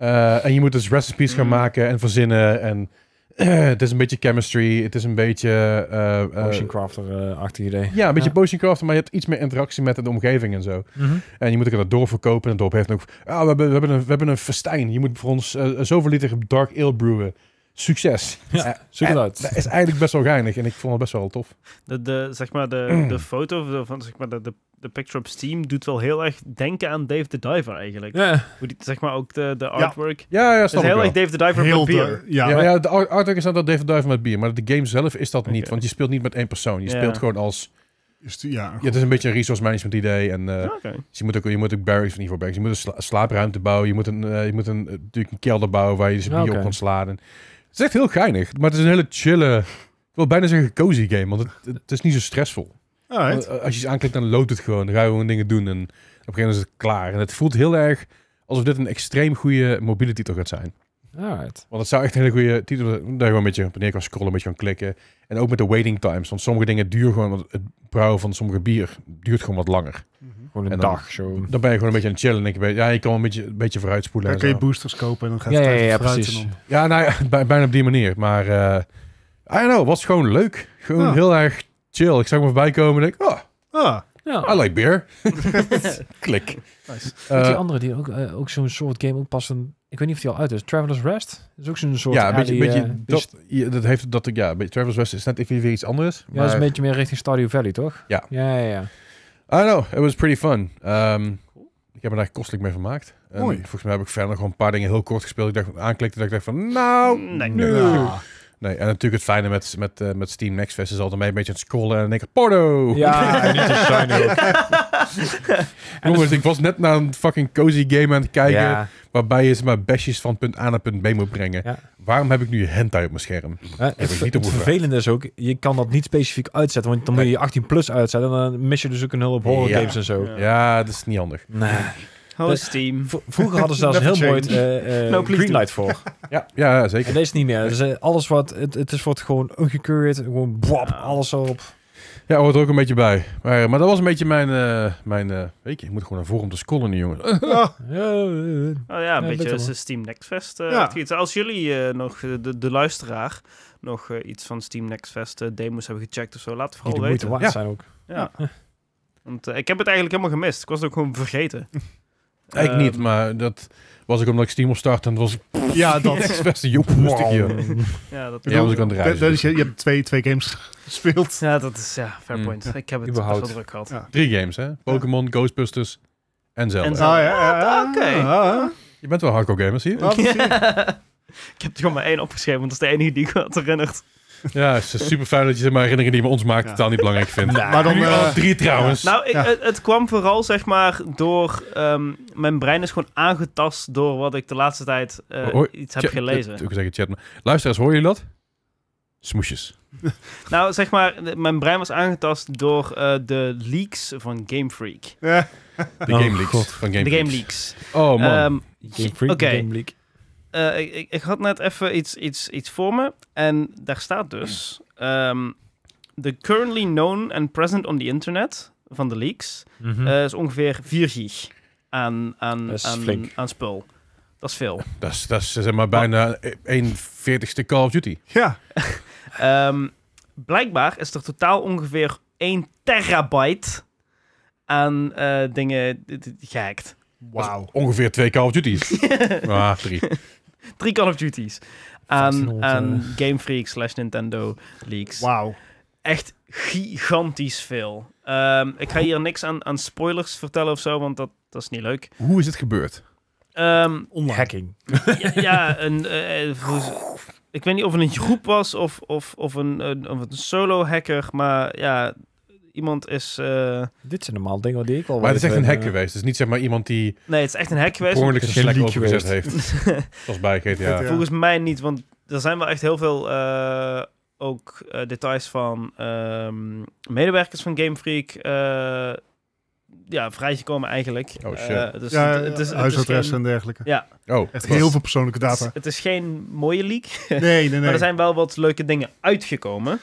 Eh, en je moet dus recipes gaan mm. maken en verzinnen. En het is een beetje chemistry. Het is een beetje... Uh, potion crafter-achtig idee. Ja, een beetje ja. crafter, maar je hebt iets meer interactie met de omgeving en zo. Mhm. En je moet ook dat doorverkopen En het dorp heeft ook. Ah, we, hebben, we, hebben een, we hebben een festijn. Je moet voor ons zoveel liter dark ale brewen. Succes. Ja, zoek het uit. Dat is eigenlijk best wel geinig en ik vond het best wel tof. De, zeg maar de, de foto van zeg maar de, de, de picture op Steam doet wel heel erg denken aan Dave the Diver eigenlijk. Ja. Hoe die, zeg maar ook de, de artwork. Ja, ja, ja is heel erg Dave the Diver met bier. Ja, ja, ja, de artwork is dat Dave the Diver met bier, maar de game zelf is dat niet, want je speelt niet met één persoon. Je speelt gewoon als ja, ja, het is een beetje een resource management idee. En, eh, dus je, moet ook, je moet ook geval van voor dus je moet een slaapruimte bouwen. Je moet, een, eh, je moet een, natuurlijk eh, een kelder bouwen waar je ze dus bier op kan slaan. Het is echt heel geinig, maar het is een hele chille... Ik wil bijna zeggen cozy game, want het, is niet zo stressvol. Alright. Eh, als je iets aanklikt, dan loopt het gewoon. Dan ga we gewoon dingen doen en op een gegeven moment is het klaar. En het voelt heel erg alsof dit een extreem goede mobiele titel gaat zijn. Want het zou echt een hele goede titel Daar je een beetje neer kan scrollen, een beetje kan klikken. En ook met de waiting times. Want sommige dingen duren gewoon... Het brouwen van sommige bier duurt gewoon wat langer. Mhm. Gewoon een en dan, dag zo. Dan ben je gewoon een beetje aan het chillen. En ik, ja, je kan een beetje, een beetje vooruitspoelen. Dan kun je boosters kopen en dan gaat het ja, ja, ja, precies. ja, nou, bijna op die manier. Maar uh, I don't know, was gewoon leuk. Gewoon heel erg chill. Ik zag me voorbij komen en ik, oh, ah. Ja. I like beer. Klik. Nice. die eh, andere die ook, eh, ook zo'n soort game ook ik weet niet of die al uit is. Traveler's Rest is ook zo'n soort. Ja, een beetje, beetje dat, ja, dat heeft dat ja, Traveler's Rest is net even weer iets anders. Ja, maar... dat is een beetje meer richting Stardew Valley, toch? Ja. Ja, ja. ja. I ah, know, it was pretty fun. Ehm, ik heb er daar kostelijk mee vermaakt. Volgens mij heb ik verder nog gewoon een paar dingen heel kort gespeeld. Ik dacht, aanklikte dat ik dacht van, nou, nee. nee. Nee, en natuurlijk het fijne met, met, eh, met Steam Next Fest is altijd een beetje aan het scrollen en dan denk ik, porno! Ja, niet te shiny. Jongens, dus- ik was net naar een fucking cozy game aan het kijken, waarbij je maar besjes van punt A naar punt B moet brengen. Waarom heb ik nu hentai op mijn scherm? het, ik niet het vervelende is ook, je kan dat niet specifiek uitzetten, want dan moet je 18 plus uitzetten en dan mis je dus ook een hulp horror games en zo. Ja, dat is niet handig. Nee. Oh, Steam. Dus vroeger hadden ze daar dus heel mooi uh, uh, greenlight voor. ja. ja, zeker. En deze niet meer. Dus, eh, alles wat, het, het is wordt gewoon en Gewoon bwap, nou. alles erop. Ja, hoort er ook een beetje bij. Maar, maar dat was een beetje mijn... Eh, mijn eh, weet je, ik moet gewoon naar voren te scrollen, jongens. oh. oh ja, een beetje is Steam Next Fest. Ja. Als jullie nog, de, luisteraar, nog iets van Steam Next Fest demos hebben gecheckt of zo, laat het vooral weten. Die de zijn ook. Ja. Want ik heb het eigenlijk helemaal gemist. Ik was ook gewoon vergeten. Ik ehm, niet, maar dat was ik omdat ik Steam opstart en dat was ja, dat is best een joep Ja, dat ja, was ik aan het Dat dus is, je hebt twee, twee games gespeeld. Ja, dat is ja, fair hmm. point. Ik heb het wel druk gehad. Drie games, hè? Pokémon, Ghostbusters en Zelda. En Zelda. Ah, ja, ah, oké. Ah, je bent wel hardcore gamer, zie ik heb er gewoon maar één opgeschreven, want dat is de enige die ik had herinnerd. Ja, het is super fijn dat je zeg maar, herinneringen die je ons maakt totaal niet belangrijk vindt. maar dan uh, drie trouwens. Nou, ik, het, kwam vooral zeg maar door... Ehm, mijn brein is gewoon aangetast door wat ik de laatste tijd eh, oh, iets heb eh, gelezen. Ik zeggen chat, maar luisteraars, hoor jullie dat? Smoesjes. nou, zeg maar, mijn brein was aangetast door de leaks van Game Freak. De Game oh, Leaks van Game, de Game Leaks. Oh man. Ehm, Game Freak, Game Leak. Eh, ik, had net even iets, iets, iets voor me. En daar staat dus... Um, the currently known and present on the internet van de leaks... Mhm. Eh, is ongeveer 4 gig aan, aan, aan, aan spul. Dat is veel. Dat is, dat is maar bijna een ste Call of Duty. Ja. Ehm, blijkbaar is er totaal ongeveer 1 terabyte aan eh, dingen gehackt. Wauw. Ongeveer twee Call of Duty's. ah, drie. Drie Call of Duties en eh. Game Freak slash Nintendo leaks. Echt gigantisch veel. Ehm, ik ga hier niks aan, aan spoilers vertellen of zo, want dat, dat is niet leuk. Hoe is het gebeurd? Um, Hacking. Ja, een, eh, eh, ik weet niet of het een groep was of, of, of, een, een, of een solo hacker, maar ja, iemand is... Eh, Dit zijn normaal dingen die ik al Maar het is echt een hack geweest. Het is niet zeg maar iemand die... Nee, het is echt een hack geweest. Behoorlijk een slack overgezet heeft. Zoals bij GTA. Volgens mij niet, want er zijn wel echt heel veel eh, ook eh, details van ehm, medewerkers van Game Freak ja, vrijgekomen eigenlijk. Oh shit. dus ja, het, het en dergelijke. Ja. Oh, Echt heel veel persoonlijke data. Het is, het is geen mooie leak. nee, nee, nee. Maar er zijn wel wat leuke dingen uitgekomen.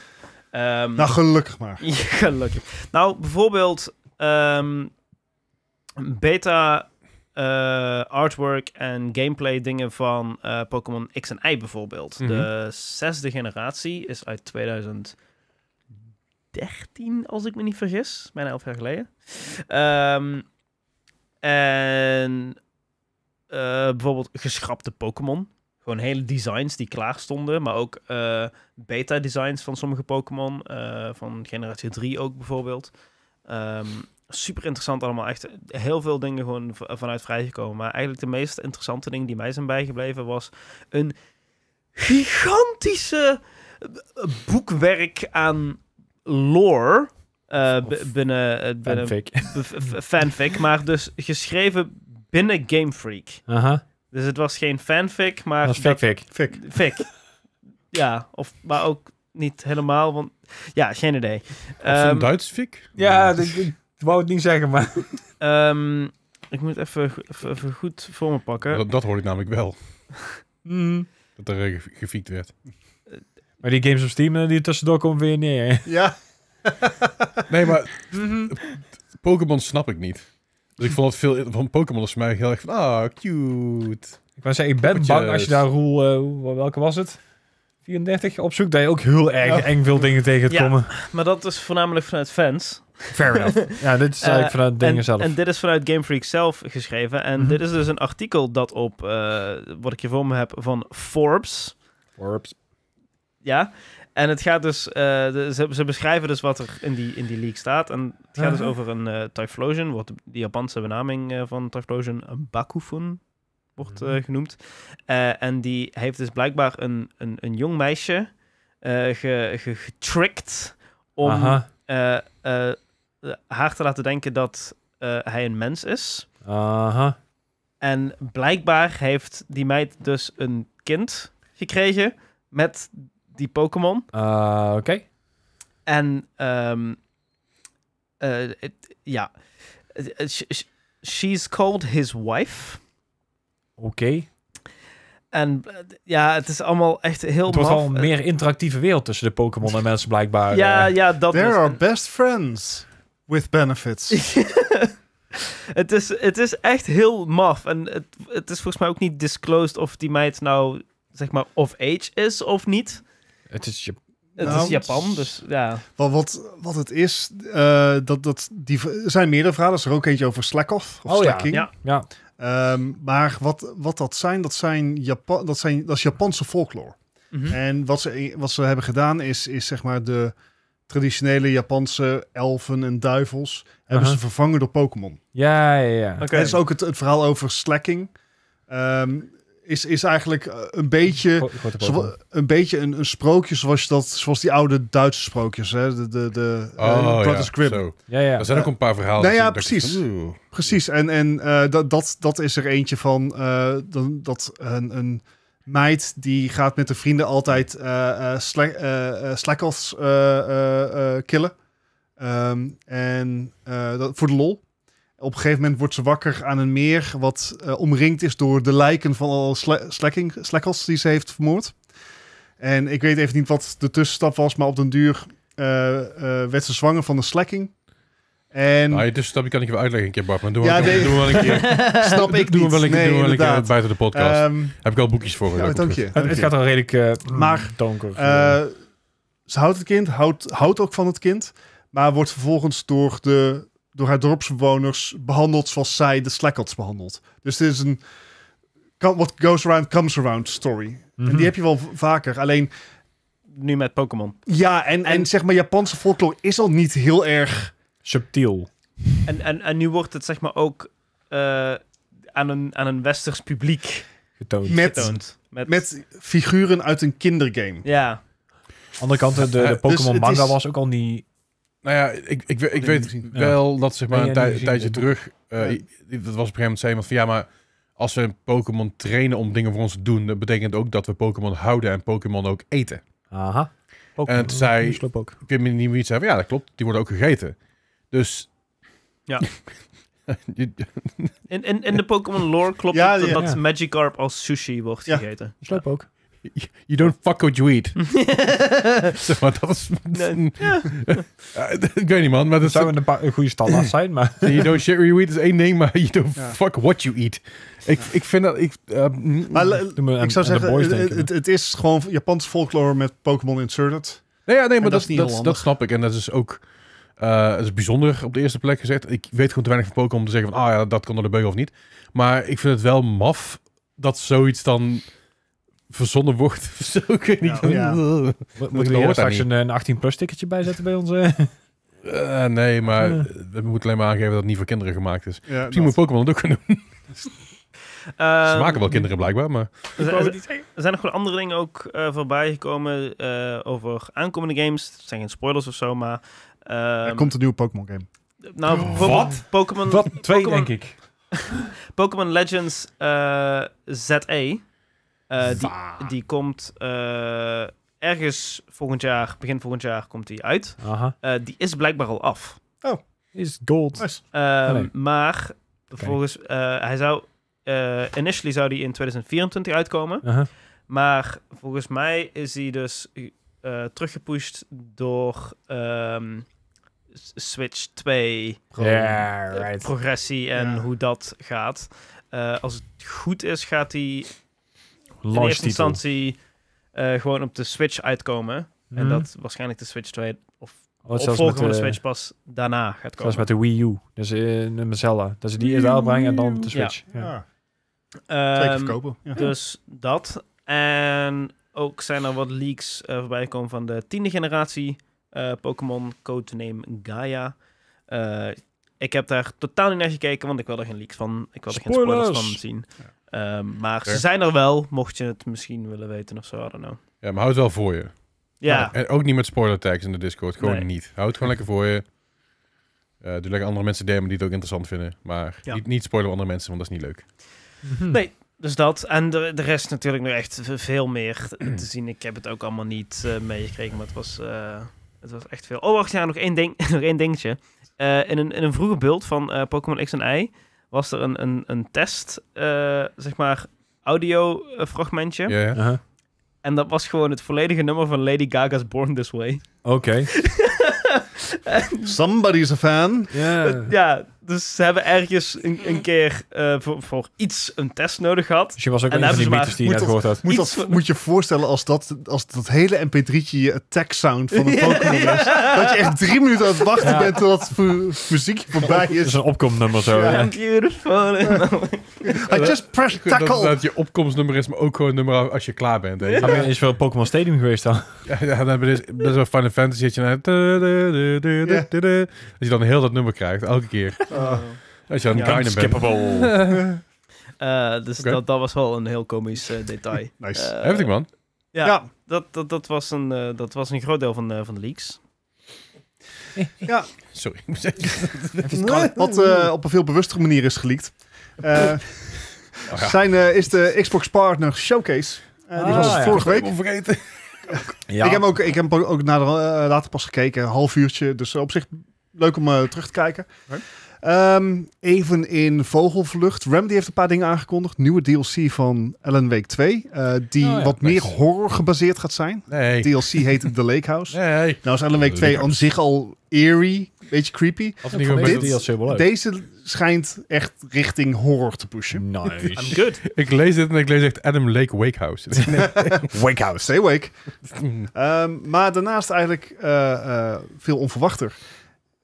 Ehm, nou, gelukkig maar. gelukkig. Nou, bijvoorbeeld ehm, beta eh, artwork en gameplay dingen van eh, Pokémon X en Y bijvoorbeeld. De mhm. zesde generatie is uit 2013, als ik me niet vergis. Bijna elf jaar geleden. Ehm, en eh, bijvoorbeeld geschrapte Pokémon gewoon hele designs die klaar stonden. Maar ook eh, beta designs van sommige Pokémon. Eh, van generatie 3 ook bijvoorbeeld. Ehm, super interessant allemaal. Echt heel veel dingen gewoon vanuit vrijgekomen. Maar eigenlijk de meest interessante ding die mij zijn bijgebleven was een gigantische eh, boekwerk aan lore. Uh, binnen, binnen fanfic. fanfic, maar dus geschreven binnen Game Freak. Aha. Dus het was geen fanfic, maar... Dat was fic, fic. Fic. ja, of, maar ook niet helemaal, want... Ja, geen idee. Of een ehm, Duits fic? Ja, ik, wou het niet zeggen, maar... Ehm, ik moet even, even, goed voor me pakken. Dat, dat hoorde ik namelijk wel. Mm. Dat er eh, gefickt werd. Eh, maar die games op Steam eh, die tussendoor komen weer neer. Ja. nee, maar mhm. Pokémon snap ik niet. Dus ik vond dat veel van Pokémon als mij heel erg van, ah, cute. Ik wou zeggen, ik ben bang als je daar roel. Eh, welke was het? 34 op zoek, dat je ook heel erg eng veel dingen tegen het ja, komen. maar dat is voornamelijk vanuit fans. Fair enough. ja, dit is eigenlijk eh, vanuit dingen zelf. En dit is vanuit Game Freak zelf geschreven. En mhm. dit is dus een artikel dat op, eh, wat ik hier voor me heb, van Forbes. Forbes. Ja, en het gaat dus, eh, ze, ze, beschrijven dus wat er in die, in die leak staat. En het gaat dus uh-huh. over een uh, Typhlosion, wordt de Japanse benaming uh, van Typhlosion, een Bakufun wordt uh-huh. genoemd. en die heeft dus blijkbaar een, een, een jong meisje ge, getricked om haar te laten denken dat hij een mens is. Aha. En blijkbaar heeft die meid dus een kind gekregen met die Pokémon. Eh, oké. En um, uh, ja, she's called his wife. Oké. En ja, het is allemaal echt heel Het wordt maf. al een meer interactieve wereld tussen de Pokémon en mensen blijkbaar. ja, eh. ja, dat They is... are best friends with benefits. het, is, het is echt heel maf. En het, het is volgens mij ook niet disclosed of die meid nou, zeg maar, of age is of niet. Het is Japan. Het is nou, Japan, dus ja. Wat, wat, wat het is, eh, dat, dat, die, er zijn meerdere verhalen. Er is er ook eentje over Slackoff of oh, Slacking. Ja, ja. ja. Ehm, maar wat, wat dat zijn, dat, zijn Japan, dat, zijn, dat is Japanse folklore. Mhm. En wat ze, wat ze hebben gedaan is, is zeg maar de traditionele Japanse elfen en duivels... hebben ze vervangen door Pokémon. Ja, ja, ja. Okay. is ook het, verhaal over Slacking. Ehm, is, is eigenlijk eh, een beetje, zo, een, beetje een, een, sprookje zoals, dat, zoals die oude Duitse sprookjes. Hè? De, de, de, eh, oh, Zo. Ja, ja. Er zijn ook een paar verhalen. Nou ja, precies. precies. En, en eh, dat, dat, dat is er eentje van dat, dat een, een meid die gaat met de vrienden altijd uh, slack, killen. en dat, voor de lol. Op een gegeven moment wordt ze wakker aan een meer wat eh, omringd is door de lijken van al slekking, slekkels die ze heeft vermoord. En ik weet even niet wat de tussenstap was, maar op den duur eh, eh, werd ze zwanger van de slekking. En... Nou, je tussenstapje kan ik even uitleggen een keer, Bart. Maar doen we, ja, doen we wel een keer. Snap ik doen niet. We wel een, keer, wel een keer buiten de podcast. Ehm, Heb ik al boekjes voor. Ja, dank je. het gaat al redelijk ehm, mm, maar, donker. ze houdt het kind, houdt, houdt ook van het kind. Maar wordt vervolgens door de door haar dorpsbewoners behandeld zoals zij de Slackots behandelt. Dus dit is een what goes around comes around story. En mhm. die heb je wel vaker. Alleen nu met Pokémon. Ja, en, en, zeg maar Japanse folklore is al niet heel erg subtiel. En, en, en nu wordt het zeg maar ook eh, aan, een, aan een westers publiek getoond. Met, getoond. Met... met figuren uit een kindergame. Ja. andere kant, de, dus Pokémon manga was ook al niet nou ja, ik, ik, ik weet wel dat zeg maar een, tijdje terug, uh, dat was op een gegeven moment iemand van ja, maar als we Pokémon trainen om dingen voor ons te doen, dat betekent ook dat we Pokémon houden en Pokémon ook eten. Aha. En toen zei, ik weet niet meer iets ja dat klopt, die worden ook gegeten. Dus... Ja. en, en, en de Pokémon lore klopt ja, dat Magikarp als sushi wordt gegeten. Ja, sloop ook you don't fuck what you eat. zeg maar, dat is... Eh, ik weet niet, man. Maar dat zou een, goede standaard zijn, maar... you don't shit what you eat is één ding, maar you don't fuck what you eat. Ik, ik vind dat... Ik, eh, mm, mm. ik zou zeggen, het, is gewoon Japans folklore met Pokémon inserted. Nee, nou ja, nee maar dat, dat, snap ik. En dat is ook... Uh, is bijzonder op de eerste plek gezegd. Ik weet gewoon te weinig van Pokémon om te zeggen van... Ah ja, dat kan door de beugel of niet. Maar ik vind het wel maf dat zoiets dan verzonnen wordt zo. kun je niet. Ja. Oh moet Moeten we hier straks een, 18-plus eh, ticketje bijzetten bij onze... Eh, nee, maar eh. we moeten alleen maar aangeven dat het niet voor kinderen gemaakt is. Misschien moet Pokémon het ook kunnen doen. Ehm, Ze maken wel kinderen blijkbaar, maar... Er zijn nog wel andere dingen ook voorbij gekomen over aankomende games. Het zijn geen spoilers of zo, maar... er ehm, komt een nieuwe Pokémon game. Nou, wat? Pokémon... Wat? Twee, denk ik. Pokémon Legends ZE. Eh, die, die komt eh, ergens volgend jaar, begin volgend jaar, komt die uit. Eh, die is blijkbaar al af. Oh, is gold. Ehm, maar volgens, hij zou, initially zou die in 2024 uitkomen. Maar volgens mij is hij dus teruggepusht door ehm, Switch 2 progressie en hoe dat gaat. als het goed is, gaat hij in eerste instantie eh, gewoon op de Switch uitkomen. En mhm. dat waarschijnlijk de Switch 2 of oh, opvolger van de Switch pas daarna gaat komen. Zoals met de Wii U. Dus in eh, Mozilla. Dat ze die eerst uitbrengen en dan de Switch. Ja. Ah. Ehm, verkopen. Dus dat. En ook zijn er wat leaks uh, voorbij gekomen van de tiende generatie uh, Pokémon, codename Gaia. ik heb daar totaal niet naar gekeken, want ik wilde geen leaks van. Ik wilde spoilers. geen spoilers van zien. Ehm, maar ze zijn er wel, mocht je het misschien willen weten of zo, I don't know. Ja, maar houd wel voor je. Ja. Nou, en ook niet met spoiler tags in de Discord, gewoon niet. Houd het gewoon lekker voor je. Eh, doe lekker andere mensen DM'en die het ook interessant vinden. Maar niet, niet spoilen andere mensen, want dat is niet leuk. Mhm. Nee, dus dat. En de, de rest natuurlijk nog echt veel meer te zien. Ik heb het ook allemaal niet uh, meegekregen, maar het was, eh, het was echt veel. Oh, wacht, ja, nog één, ding, nog één dingetje. in, een, in een vroege beeld van Pokémon X en Y was er een, een, een test, eh, zeg maar, audio eh, fragmentje. Ja, ja. En dat was gewoon het volledige nummer van Lady Gaga's Born This Way. Oké. Somebody's a fan. Ja. Ja, dus ze hebben ergens een, mm. keer eh, voor, iets een test nodig gehad. Dus je was ook en een van die je net gehoord had. Moet, dat, moet je voorstellen als dat, als dat hele mp3'tje attack sound van een Pokémon is. Dat je echt drie minuten aan het wachten ja. bent totdat muziekje voorbij is. Dat is een opkomnummer zo. Ja, beautiful. I just press tackle. Dat, je opkomstnummer is, maar ook gewoon nummer als je klaar bent. Hè. Ja. is wel Pokémon Stadium geweest dan. Ja, dan hebben we dus, dat is wel Final Fantasy. je, dan, dat je dan heel dat nummer krijgt, elke keer. Oh. Als je een ja, eh, dus dat, dat was wel een heel komisch eh, detail. nice. Eh, ik man. Ja, ja, Dat, dat, dat, was een, dat was een groot deel van, van de leaks. ja. Sorry. Wat op een veel bewustere manier is geleakt. Oh, ja. zijn, is de Xbox Partner Showcase. Ah, die was vorige week. vergeten. ik heb ook, ik heb ook naar de, later pas gekeken. Een half uurtje. Dus op zich leuk om terug te kijken. Ehm, even in vogelvlucht. Remedy heeft een paar dingen aangekondigd. Nieuwe DLC van Ellen Week 2. die oh wat meer horror gebaseerd gaat zijn. Nee. DLC heet The Lake House. Nee. Nou is Ellen Week 2 aan zich al eerie. Beetje creepy. DLC Deze schijnt echt richting horror te pushen. Nice. I'm good. ik lees dit en ik lees echt Adam Lake Wakehouse. Wakehouse. wake Stay wake. Ehm, maar daarnaast eigenlijk eh, eh, veel onverwachter.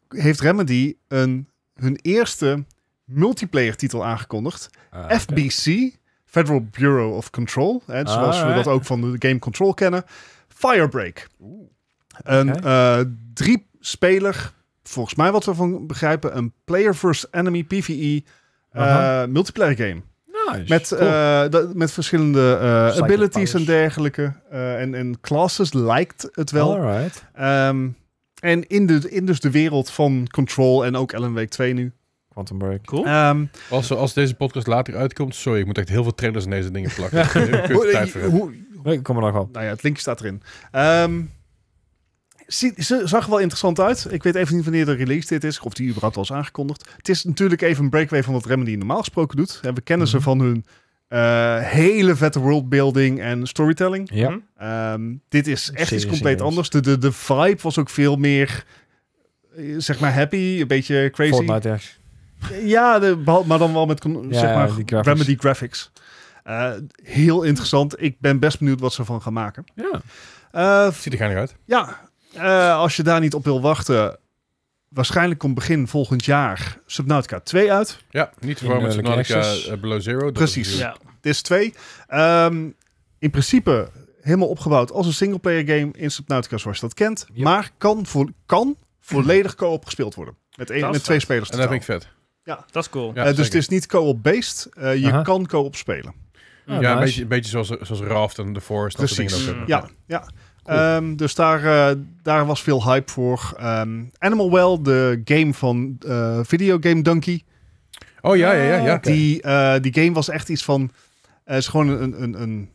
Heeft Remedy een hun eerste multiplayer titel aangekondigd. Ah, FBC, Federal Bureau of Control. Hè, dus zoals ah, we dat ook van de game Control kennen. Firebreak. Een eh, drie-speler, volgens mij wat we van begrijpen, een player versus enemy PvE eh, multiplayer game. Nice. Met, eh, met verschillende abilities en dergelijke. en, en classes lijkt het wel. Alright. Ehm, en in, de, in dus de wereld van Control en ook Ellen Week 2 nu. Quantum Break. Cool. Um, als, als deze podcast later uitkomt, sorry, ik moet echt heel veel trailers in deze dingen plakken. ik kom er nog wel. Nou ja, het linkje staat erin. Um, ze zag er wel interessant uit. Ik weet even niet wanneer de release dit is, of die überhaupt al is aangekondigd. Het is natuurlijk even een breakaway van wat Remedy normaal gesproken doet. En we kennen ze mhm. van hun eh, hele vette worldbuilding en storytelling. Ja. Mhm. Ehm, dit is echt iets compleet anders. De, de, de vibe was ook veel meer, eh, zeg maar, happy. Een beetje crazy. Fortnite, ja, de, maar dan wel met zeg maar, Remedy graphics. Eh, heel interessant. Ik ben best benieuwd wat ze ervan gaan maken. Ja. Ziet er geinig uit. Ja. als je daar niet op wil wachten, waarschijnlijk komt begin volgend jaar Subnautica 2 uit. Ja, niet te met eh, Subnautica eh, Below Zero. Precies, ja. is 2. Ehm, in principe helemaal opgebouwd als een singleplayer game in Subnautica zoals je dat kent. Maar kan, vo kan volledig co-op gespeeld worden. Met, een en twee spelers En dat vind ik vet. Ja, dat is cool. Eh, dus het is niet co-op based. je kan co-op spelen. Ah, ja, een, beetje, een beetje zoals, zoals Raft en The Forest. Dat soort dingen ook, mm. ja, ja. Ehm, dus daar, eh, daar was veel hype voor. Ehm, Animal Well, de game van eh, Videogame Donkey. Oh ja, ja, ja. ja ah, die, eh, die game was echt iets van. Het is gewoon een, een, een,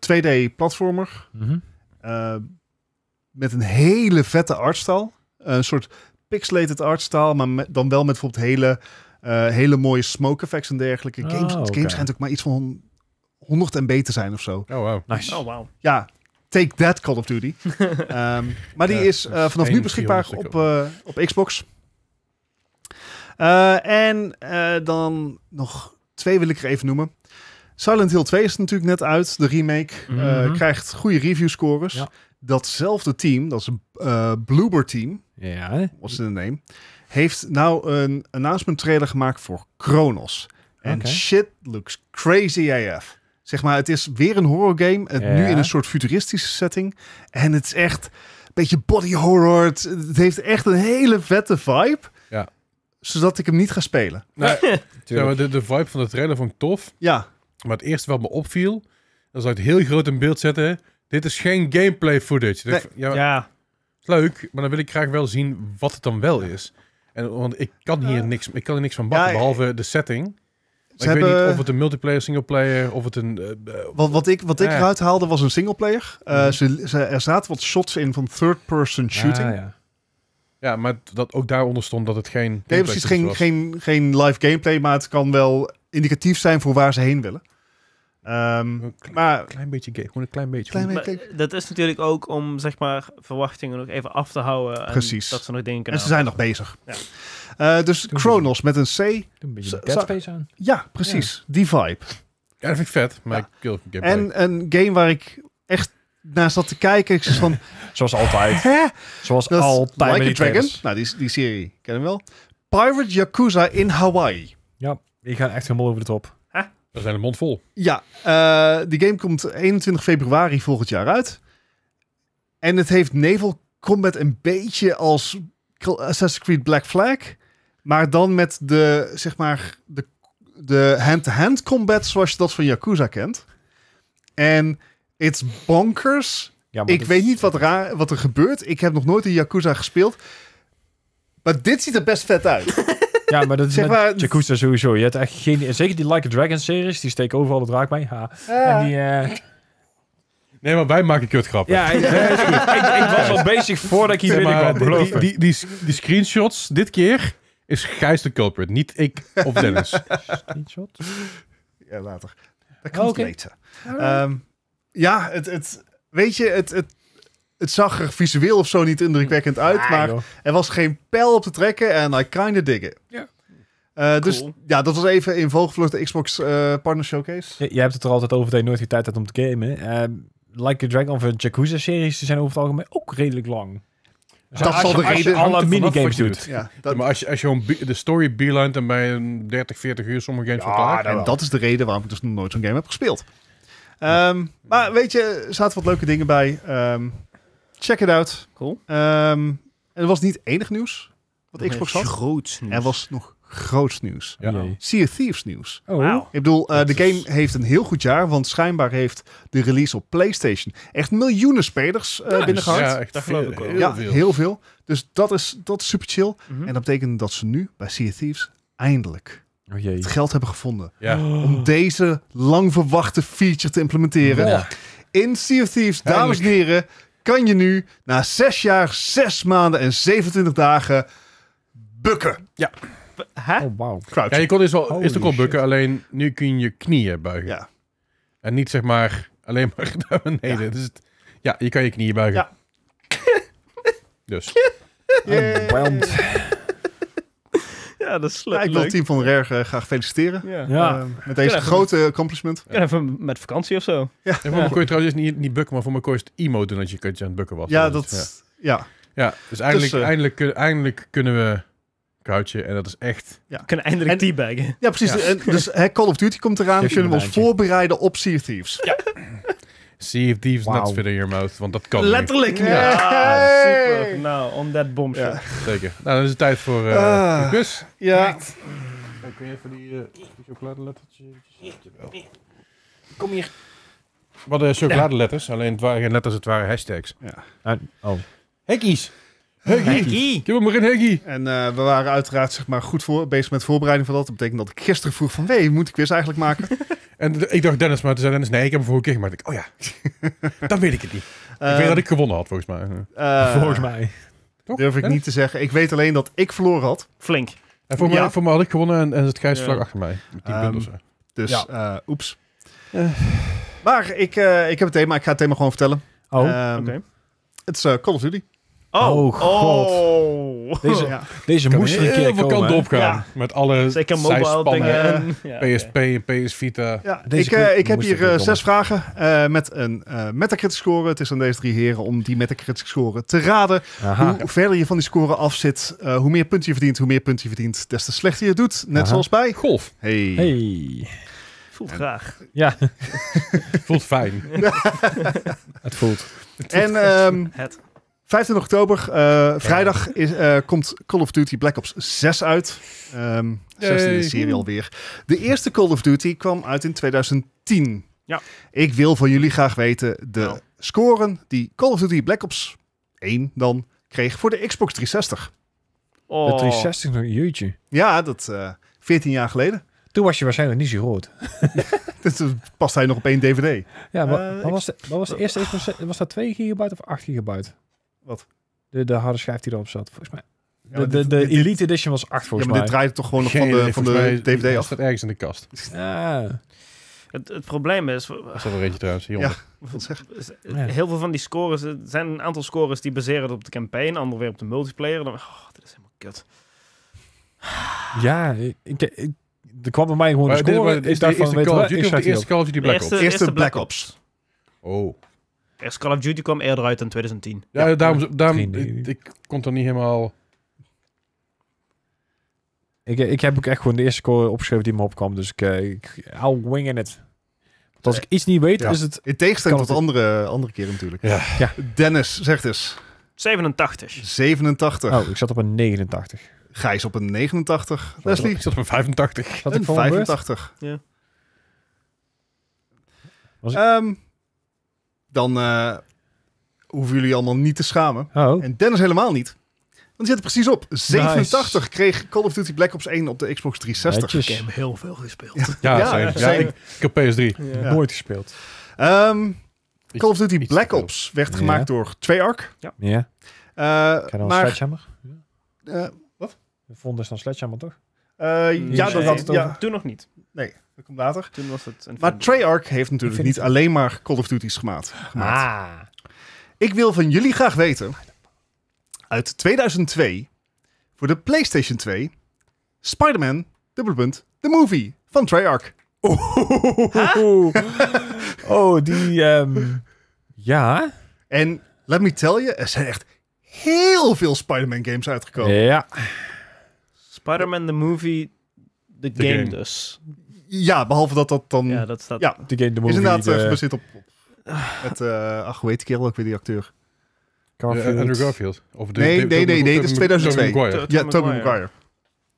2D-platformer. Mhm. Ehm, met een hele vette artstyle. een soort pixelated artstyle, maar dan wel met bijvoorbeeld hele, hele mooie smoke effects en dergelijke. Games, oh, schijnt ook maar iets van 100 MB te zijn of zo. Oh, wow. Nice. Oh, wow. Ja, Take That Call of Duty. Ehm, maar die eh, is vanaf nu beschikbaar op, eh, op Xbox. Eh, en dan nog twee wil ik er even noemen. Silent Hill 2 is natuurlijk net uit, de remake. Mhm. krijgt goede review scores. Datzelfde team, dat is een Bloober team. Ja. What's in de name? Heeft nou een announcement trailer gemaakt voor Kronos. En shit looks crazy AF. Zeg maar, het is weer een horror game. Het, eh, Nu in een soort futuristische setting. En het is echt een beetje body horror. Het, heeft echt een hele vette vibe. Ja. Zodat ik hem niet ga spelen. de, de, vibe van de trailer vond ik tof. Ja. Maar het eerste wat me opviel, dan zou ik het heel groot in beeld zetten. Dit is geen gameplay footage. Ja, ja. Leuk, maar dan wil ik graag wel zien wat het dan wel is. En, want ik kan hier niks, ik kan er niks van bakken, behalve de setting ik hebben... weet niet of het een multiplayer singleplayer of het een. Eh, eh, wat, wat ik, wat ik eruit haalde was een singleplayer. player. Eh, mhm. ze, ze, er zaten wat shots in van third-person ah, shooting. ja. ja. maar dat ook daaronder stond dat het geen. Nee, precies geen, geen, geen live gameplay, maar het kan wel indicatief zijn voor waar ze heen willen. Um, een klein, maar, klein beetje game, gewoon een klein beetje. Klein beetje dat is natuurlijk ook om zeg maar verwachtingen nog even af te houden. En Precies. Dat ze nog dingen En ze zijn nog bezig. Ja. Eh, dus Chronos met een C. Een beetje Dead aan. Ja, precies. Die vibe. Ja, vind ik vet. Maar en een game waar ik echt naar zat te kijken. Ik van... Zoals altijd. Zoals altijd. Like a Dragon. Nou, die, die serie kennen we wel. Pirate Yakuza in Hawaii. Ja, die gaan echt helemaal over de top. We zijn de mond vol. Ja, eh, die game komt 21 februari volgend jaar uit. En het heeft Naval Combat een beetje als Assassin's Creed Black Flag. Maar dan met de, zeg maar, de, de hand-to-hand combat zoals je dat van Yakuza kent. En it's bonkers. Ja, ik weet niet wat, raar, wat er gebeurt. Ik heb nog nooit een Yakuza gespeeld. Maar dit ziet er best vet uit. Ja, maar dat is zeg maar, Yakuza sowieso. Je hebt echt geen... Zeker die Like a Dragon series, die steken overal de draak bij. En ah. die... Eh, nee, maar wij maken kutgrappen. Ja, ik, ik, was al bezig voordat ik hier binnenkwam. die, die, die, screenshots, dit keer is Gijs de culprit, niet ik of Dennis. Screenshot? ja, later. Dat kan oh, weten. Ehm, ja, het, het, weet je, het, het, het zag er visueel of zo niet indrukwekkend uit. maar er was geen pijl op te trekken en I kinda dig Ja. Eh, dus cool. Dus ja, dat was even in vogelvlucht de Xbox uh, Partner Showcase. Je, hebt het er altijd over dat je nooit tijd hebt om te gamen. Ehm, like a Dragon of Jacuzza-series zijn over het algemeen ook redelijk lang dat zal de reden zijn. alle minigames doet. Ja, dat... Maar als je, als je de story beeline en bij een 30, 40 uur sommige games ja, En dat is de reden waarom ik dus nog nooit zo'n game heb gespeeld. Ehm, maar weet je, er zaten wat leuke dingen bij. Ehm, check it out. Cool. Ehm, en er was niet enig nieuws wat dat Xbox had. Groot nieuws. Er was nog groots nieuws. Ja. Sea of Thieves nieuws. Oh. Ik bedoel, eh, de game heeft een heel goed jaar, want schijnbaar heeft de release op PlayStation echt miljoenen spelers uh, binnengehaald. Ja, echt, geloof ik wel. heel veel. Dus dat is, dat is super chill. Mhm. En dat betekent dat ze nu bij Sea of Thieves eindelijk oh, jee. het geld hebben gevonden om deze lang verwachte feature te implementeren. In Sea of Thieves, dames en heren, kan je nu na zes jaar, zes maanden en 27 dagen bukken. Ja. Hè? Oh, wow. Ja, je kon eerst dus wel ook al bukken, alleen nu kun je knieën buigen. Ja. En niet zeg maar alleen maar naar beneden. Ja. Dus het, ja, je kan je knieën buigen. Ja. dus. Ja, dat is leuk. ik wil het team van Rare eh, graag feliciteren. Ja. Eh, met deze grote accomplishment. Even met vakantie of zo. Ja. voor mijn kon je trouwens niet, niet bukken, maar voor mijn kon is het emo doen als je, je aan het bukken was. Ja, dus, dat... Ja. ja. dus, eigenlijk, eindelijk, dus, eh, eindelijk kunnen we kuitje. En dat is echt... Ja. Kunnen eindelijk teabaggen. Ja, precies. En, dus hè, Call of Duty komt eraan. Kunnen we ons voorbereiden op Sea Thieves? Ja. Sea thieves wow. in your mouth, want dat kan Letterlijk! Ja, ah, super. Nou, on that bombshell. Ja. Zeker. Nou, dan is het tijd voor eh, ah. de kus? Ja. kun je even die, uh, die eh, Kom hier. Wat chocolade letters, alleen het waren geen letters, het waren hashtags. Ja. Ah, oh. Hekkies! Heggie. Ik heb hem maar in Heggie. En eh, we waren uiteraard zeg maar, goed voor, bezig met voorbereiding van dat. Dat betekent dat ik gisteren vroeg van, wee, moet ik quiz eigenlijk maken? en ik dacht Dennis, maar toen zei Dennis, nee, ik heb hem vorige keer gemaakt. oh ja, dan weet ik het niet. ik eh, weet dat ik gewonnen had, volgens mij. Uh, volgens mij. Toch? Durf ik niet te zeggen. Ik weet alleen dat ik verloren had. Flink. En voor, mij, voor mij had ik gewonnen en, en het grijs vlak achter mij. Die um, dus, ja. oeps. Maar ik, ik heb het thema. Ik ga het thema gewoon vertellen. Oh, ehm, oké. Het is Call of Duty. Oh. Oh, oh, god. Deze, ja. deze moest een keer komen. kant op gaan. Ja. Met alle Zeker mobile dingen. PSP en PS Vita. Ja, ik, eh, ik heb hier eh, zes vragen eh, met een uh, Metacritic score. Het is aan deze drie heren om die Metacritic score te raden. Hoe verder je van die score af zit, hoe meer punten je verdient, hoe meer punten je verdient, des te slechter je doet. Net zoals bij golf. Hey. hey. Voelt graag. Ja. voelt fijn. het voelt. Het voelt en ehm, het. 25 oktober, eh, vrijdag, is, eh, komt Call of Duty Black Ops 6 uit. Um, ehm, 16e serie alweer. De eerste Call of Duty kwam uit in 2010. Ja. Ik wil van jullie graag weten de ja. Nou. scoren die Call of Duty Black Ops 1 dan kreeg voor de Xbox 360. Oh. De 360 nog jeetje. Ja, dat uh, eh, 14 jaar geleden. Toen was je waarschijnlijk niet zo groot. Dus toen past hij nog op één DVD. Ja, maar, wat, was de, was de eerste? Was dat 2 gigabyte of 8 gigabyte? Wat? De, de harde schijf die erop zat, volgens mij. de, de, de Elite Edition was 8 volgens ja, maar mij. dit draait toch gewoon nog van de, van de DVD af? staat ergens in de kast. Ja. Het, het probleem is... Dat wel eentje trouwens, jongen. Heel veel van die scores... Er zijn een aantal scores die baseren op de campaign, ander weer op de multiplayer. Dan, oh, dit is helemaal kut. Ja, ik, ik, er kwam bij mij gewoon maar de score. Ik is de eerste Call of Duty Black Ops? Eerste, eerste Black Ops. Oh. Eerst Call of Duty kwam eerder uit dan 2010. Ja, ja. daarom, daarom ik, ik kon er niet helemaal... Ik, ik heb ook echt gewoon de eerste score opgeschreven die me opkwam. Dus ik, eh, ik I'll wing in it. Want als ik iets niet weet, is het... In tegenstelling tot andere, andere keer natuurlijk. Ja. Dennis, zegt eens. 87. 87. Oh, ik zat op een 89. Gijs op een 89. Leslie? Ik zat op een 85. Had een ik 85. Ja. Was ik... Um, dan eh, hoeven jullie allemaal niet te schamen. Oh. En Dennis helemaal niet. Want die zit precies op. 87 kreeg Call of Duty Black Ops 1 op de Xbox 360. Ik heb heel veel gespeeld. Ja, ik, heb PS3 nooit gespeeld. Ehm, Call of Duty Black Ops werd gemaakt door Treyarch. Ja. ja. Uh, dan maar, Sledgehammer? Uh, wat? Vonden ze dan Sledgehammer toch? ja, dat had het Toen nog niet. Nee. Dat komt later. Toen was het maar Treyarch heeft natuurlijk niet alleen maar Call of Duty's gemaakt. gemaakt. Ah. Ik wil van jullie graag weten, uit 2002, voor de PlayStation 2, Spider-Man, Punt The Movie van Treyarch. Oh, oh die. Ehm, ja. En let me tell you, er zijn echt heel veel Spider-Man games uitgekomen. Ja. Spider-Man the movie, the, game, dus. Ja, behalve dat dat dan... Ja, dat staat... Ja, game, movie, is inderdaad de... Eh, zitten op... op ah. met, eh, ach, hoe heet kerel ook weer die acteur? Garfield. Eh, Andrew Garfield. Of de, nee, nee, nee, nee, dat is 2002. Ja, Tobey Maguire.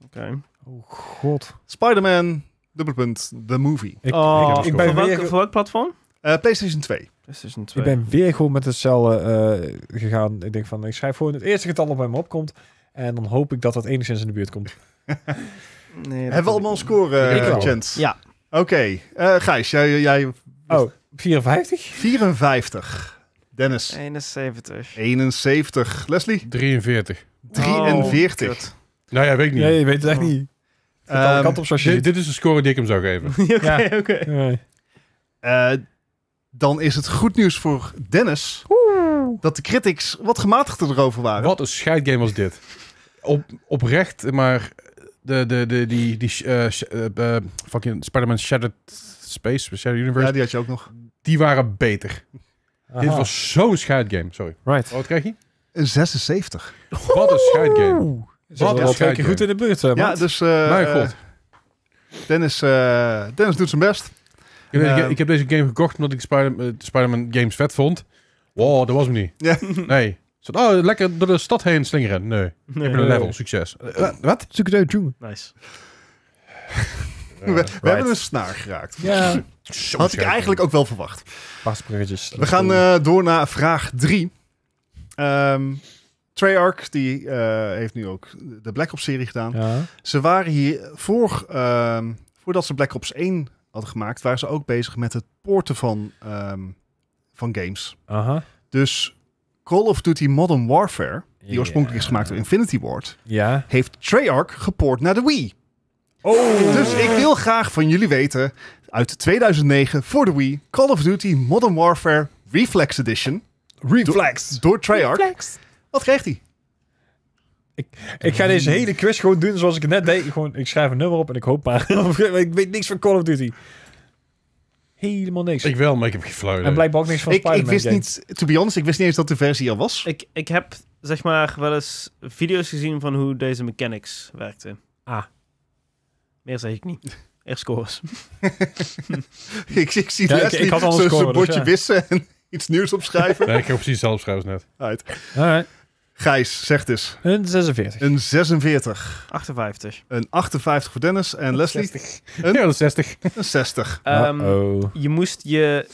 Oké. Oh god. Spider-Man, punt the movie. Ik, oh, ik, ben weer... welk, welk platform? PlayStation 2. PlayStation 2. Ik ben weer gewoon met hetzelfde uh, gegaan. Ik denk van, ik schrijf gewoon het eerste getal dat bij me opkomt. En dan hoop ik dat dat enigszins in de buurt komt. Nee, Hebben we allemaal een score, uh, Ja. Oké. Okay. Eh, Gijs, jij, eh, jij... Oh, 54? 54. Dennis. 71. 71. Leslie? 43. 43. Oh, nou ja, weet ik niet. Nee, je weet het echt niet. um, kant op zoals dit, is de score die ik hem zou geven. ja. oké. Okay. Uh, dan is het goed nieuws voor Dennis Oeh. dat de critics wat gematigder erover waren. Wat een scheidgame was dit. Op, oprecht, maar de, de, de, die die eh, eh, eh, fucking Spider-Man Shattered Space, Shattered Universe. Ja, die had je ook nog. Die waren beter. Dit was zo'n scheidgame, sorry. Right. Wat krijg je? Een 76. Wat een scheidgame. Wat een scheidgame. goed in de buurt, man Ja, dus... Mijn god. Dennis, Dennis doet zijn best. Ehm, ik, heb deze game gekocht omdat ik Spider-Man Spider games vet vond. Wow, dat was me niet. Nee oh, lekker door de stad heen slingeren. Nee, nee een level. Succes. Eh, wat? Zoek het uit, jongen. Nice. we, hebben een snaar geraakt. Ja. Had ik eigenlijk ook wel verwacht. We gaan eh, door naar vraag 3. Um, ehm, Treyarch die, eh, heeft nu ook de Black Ops serie gedaan. Ze waren hier voor, ehm, voordat ze Black Ops 1 hadden gemaakt, waren ze ook bezig met het poorten van, ehm, van games. Aha. Dus Call of Duty Modern Warfare, die oorspronkelijk is gemaakt door Infinity Ward, heeft Treyarch gepoord naar de Wii. Oh. Dus ik wil graag van jullie weten, uit 2009 voor de Wii, Call of Duty Modern Warfare Reflex Edition. Reflex. door Treyarch. Wat krijgt hij? Ik, ik ga deze hele quiz gewoon doen zoals ik het net deed. Gewoon, ik schrijf een nummer op en ik hoop maar. ik weet niks van Call of Duty helemaal niks. Ik wel, maar ik heb geen En blijkbaar ook niks van ik, Ik wist niet, to be honest, ik wist niet eens dat de versie al was. Ik, ik heb zeg maar wel eens video's gezien van hoe deze mechanics werkte. Ah. Meer zeg ik niet. Echt scores. ik, ik, zie ja, Leslie zo'n zo dus bordje dus wissen en iets nieuws opschrijven. nee, ik heb precies zelf schrijven net. Uit. All right. Gijs, zegt eens. Een 46. Een 46. 58. Een 58 voor Dennis en Leslie. 60. Een, 60. Een 60. Ehm, je moest je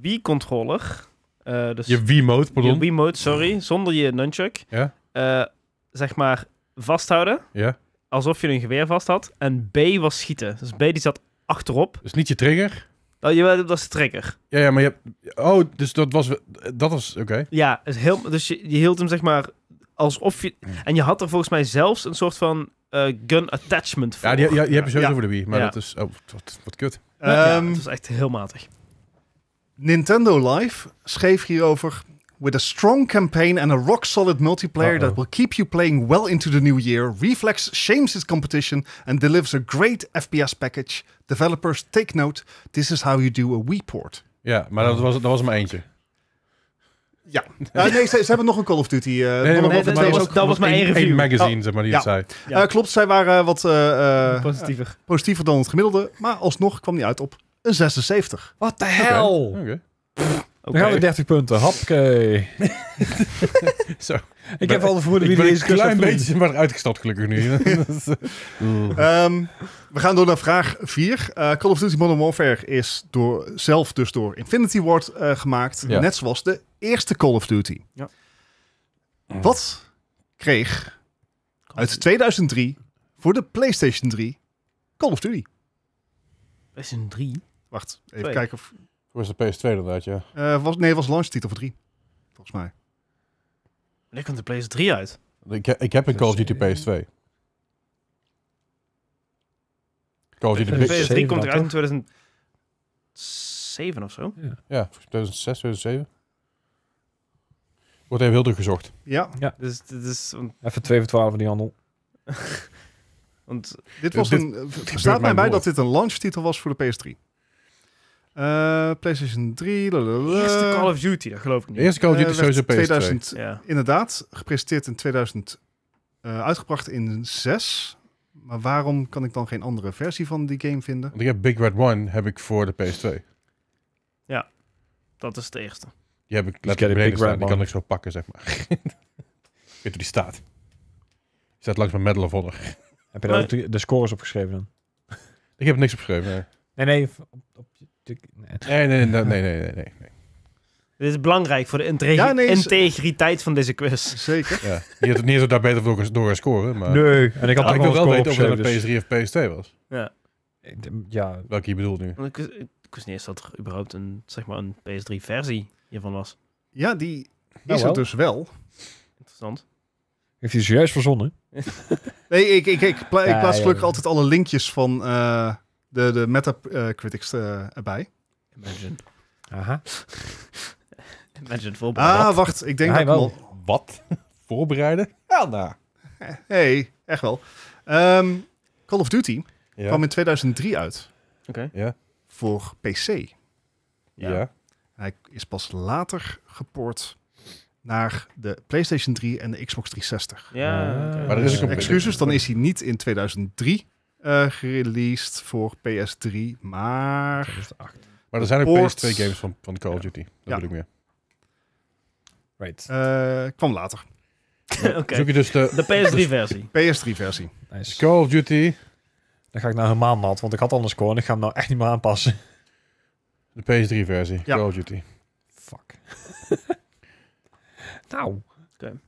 Wii-controller... Uh, dus je mode pardon. Je mode sorry. Zonder je nunchuck. Ja. Eh, zeg maar vasthouden. Ja. Alsof je een geweer vast had. En B was schieten. Dus B die zat achterop. Dus niet je trigger? Oh, dat is de trigger. Ja, ja, maar je hebt... Oh, dus dat was... Dat was... Oké. Ja, dus, heel, dus je hield hem zeg maar alsof je... Hmm. En je had er volgens mij zelfs een soort van eh, gun attachment voor. Ja, die, ja, je hebt je sowieso voor de Wii, maar dat is... wat, oh, wat kut. Um, dat is echt heel matig. Nintendo Live schreef hierover... With a strong campaign and a rock solid multiplayer that will keep you playing well into the new year, Reflex shames its competition and delivers a great FPS package. Developers take note, this is how you do a Wii port. Ja, maar dat was, dat was maar eentje. Ja. Eh, nee, ze, hebben nog een Call of Duty. Uh, nee, dat, was, dat mijn review. Een magazine, oh, zeg maar, die het zei. Eh, klopt, zij waren wat positiever. positiever dan het gemiddelde. Maar alsnog kwam die uit op een 76. Wat de hel? Okay. Okay. Dan we 30 punten. Hapke. Zo. Ik heb al de vermoeden wie deze een klein beetje maar uitgestapt gelukkig nu. Ehm, we gaan door naar vraag 4. Call of Duty Modern Warfare is door, zelf dus door Infinity Ward gemaakt. Net zoals de eerste Call of Duty. Ja. Eh. Wat kreeg uit 2003 voor de PlayStation 3 Call of Duty? PlayStation 3? Wacht, even kijken of... Was de PS2 inderdaad, ja? Eh, was, nee, was launchtitel voor 3, volgens mij. Wanneer komt de PlayStation 3 uit? Ik, ik heb een Call of Duty PS2. Call of De Duty PS3 komt eruit in 2007 of zo. Ja, 2006, 2007. Wordt even heel druk gezocht. Ja. ja. Dus, is is. Even 2 voor 12 in die handel. want dit dus was een. staat mij bij dat dit een launchtitel was voor de PS3. Uh, eh, PlayStation 3. Call of Duty, dat geloof ik niet. eerste Call of Duty uh, sowieso PS2. 2000, ja. Inderdaad, gepresenteerd in 2000, eh, uitgebracht in 6. Maar waarom kan ik dan geen andere versie van die game vinden? Want ik heb Big Red One heb ik voor de PS2. Ja, dat is de eerste. Die heb ik laat staan. Die kan ik zo pakken, zeg maar. Weet hoe die staat. Die staat langs mijn Medal of Heb je daar ook de, scores op geschreven dan? Ik heb niks opgeschreven. Nee, nee. Nee, op, nee, nee, nee, nee, nee, Dit is belangrijk voor de ja, integriteit van deze quiz. Zeker. Ja. het niet zo daar beter door, door scoren, maar... Nee. En ik had ja, wel weten of het een PS3 of PS2 was. Ja. ja. Welke je bedoelt nu? Ik, ik, ik wist niet eens dat er überhaupt een, zeg maar, een PS3-versie hiervan was. Ja, die nou, is het er dus wel. Interessant. Heeft hij zojuist verzonnen? nee, ik, ik, ik, ik plaats gelukkig altijd alle linkjes van eh, de, de metacritics uh, erbij. Imagine. Aha. Imagine voorbereiden. Ah, wacht. Ik denk dat wel. Wat? voorbereiden? Ja, nou. hey, echt wel. Ehm, Call of Duty ja. kwam in 2003 uit. Oké. Ja. Voor PC. ja. Hij is pas later gepoord naar de PlayStation 3 en de Xbox 360. Ja, ah. maar er is een excuses. Dan is hij niet in 2003 uh, eh, gereleased voor PS3, maar. 2008. Maar er zijn ook PS2 games van, van Call of Duty. Dat ja. ik meer. Right. Eh, kwam later. okay. dus de, de PS3-versie. Dus PS3-versie. Call of Duty. Dan ga ik naar helemaal nat, want ik had anders en Ik ga hem nou echt niet meer aanpassen. De PS3-versie, ja. Call of Duty. Fuck. nou, oké.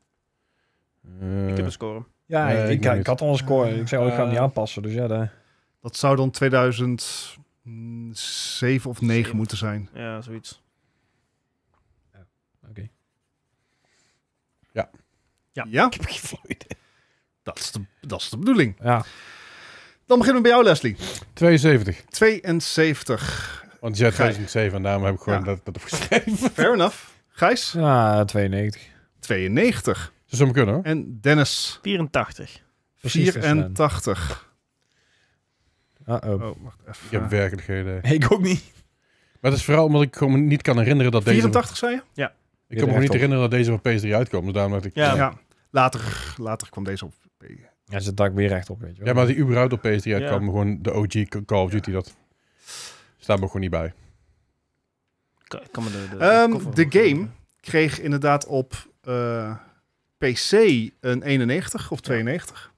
Eh, ik heb een score. Ja, ik, ik, ik, had al een score. Ik zei, oh, ik ga hem niet eh, aanpassen. Dus ja, daar... Dat zou dan 2007 of 9 moeten zijn. Ja, zoiets. Ja. Oké. Ja. ja. Ik heb geen idee. Dat is de, dat is de bedoeling. Ja. Dan beginnen we bij jou, Leslie. 72. 72. Want je zei 2007 en daarom heb ik gewoon dat, dat opgeschreven. Fair enough. Gijs? Ah, 92. 92. Ze zou kunnen hoor. En Dennis? 84. 84. Uh -oh. oh. wacht even. Ik heb werkelijk geen idee. Ik ook niet. Maar het is vooral omdat ik me niet kan herinneren dat 84, deze... 84 zei je? Ja. Ik kan me niet herinneren dat deze op PS3 uitkwam. Dus daarom dacht ik... Ja, Later, later kwam deze op ja, ze dak weer recht op, weet je wel. Ja, maar die überhaupt op PS3 uitkwam, gewoon de OG Call of Duty dat staan we gewoon niet bij. de, de ehm, game kreeg inderdaad op eh, PC een 91 of 92.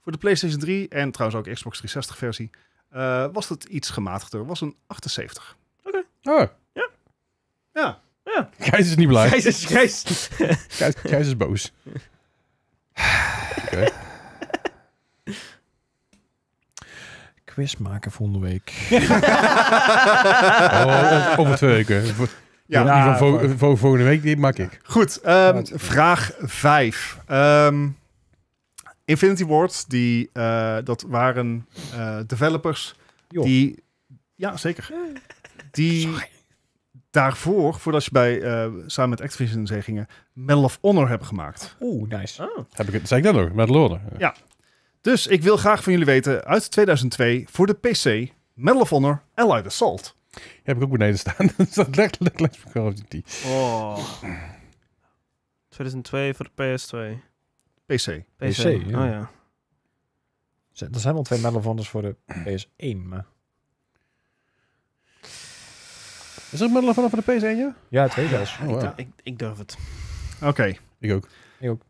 Voor de PlayStation 3 en trouwens ook Xbox 360 versie eh, was het iets gematigder. Was een 78. Oké. Ah. Ja. Ja. Ja. Gijs is niet blij. Gijs is, Gijs. boos. Oké. quiz maken volgende week. oh, over twee weken. Ja, ja volgende week, die maak ik. Goed, ehm, vraag 5. Ehm, Infinity Words die, eh, dat waren eh, developers die... Ja, zeker. Die daarvoor, voordat je bij, eh, samen met Activision gingen, Medal of Honor hebben gemaakt. Oeh, nice. Oh. Heb ik het, zei ik dat ook? Medal of Honor. Ja, dus ik wil graag van jullie weten, uit 2002 voor de PC, Medal of Honor Allied Assault. heb ik ook beneden staan. dat staat letterlijk Let's Call of Oh. 2002 voor de PS2. PC. PC, Oh, ja. Er zijn wel twee Medal of Honors voor de PS1, maar... Is er Medal of Honor voor de PS1, ja? Ja, twee zelfs. Oh, ik, ik, durf het. Oké. Ik ook. Ik ook.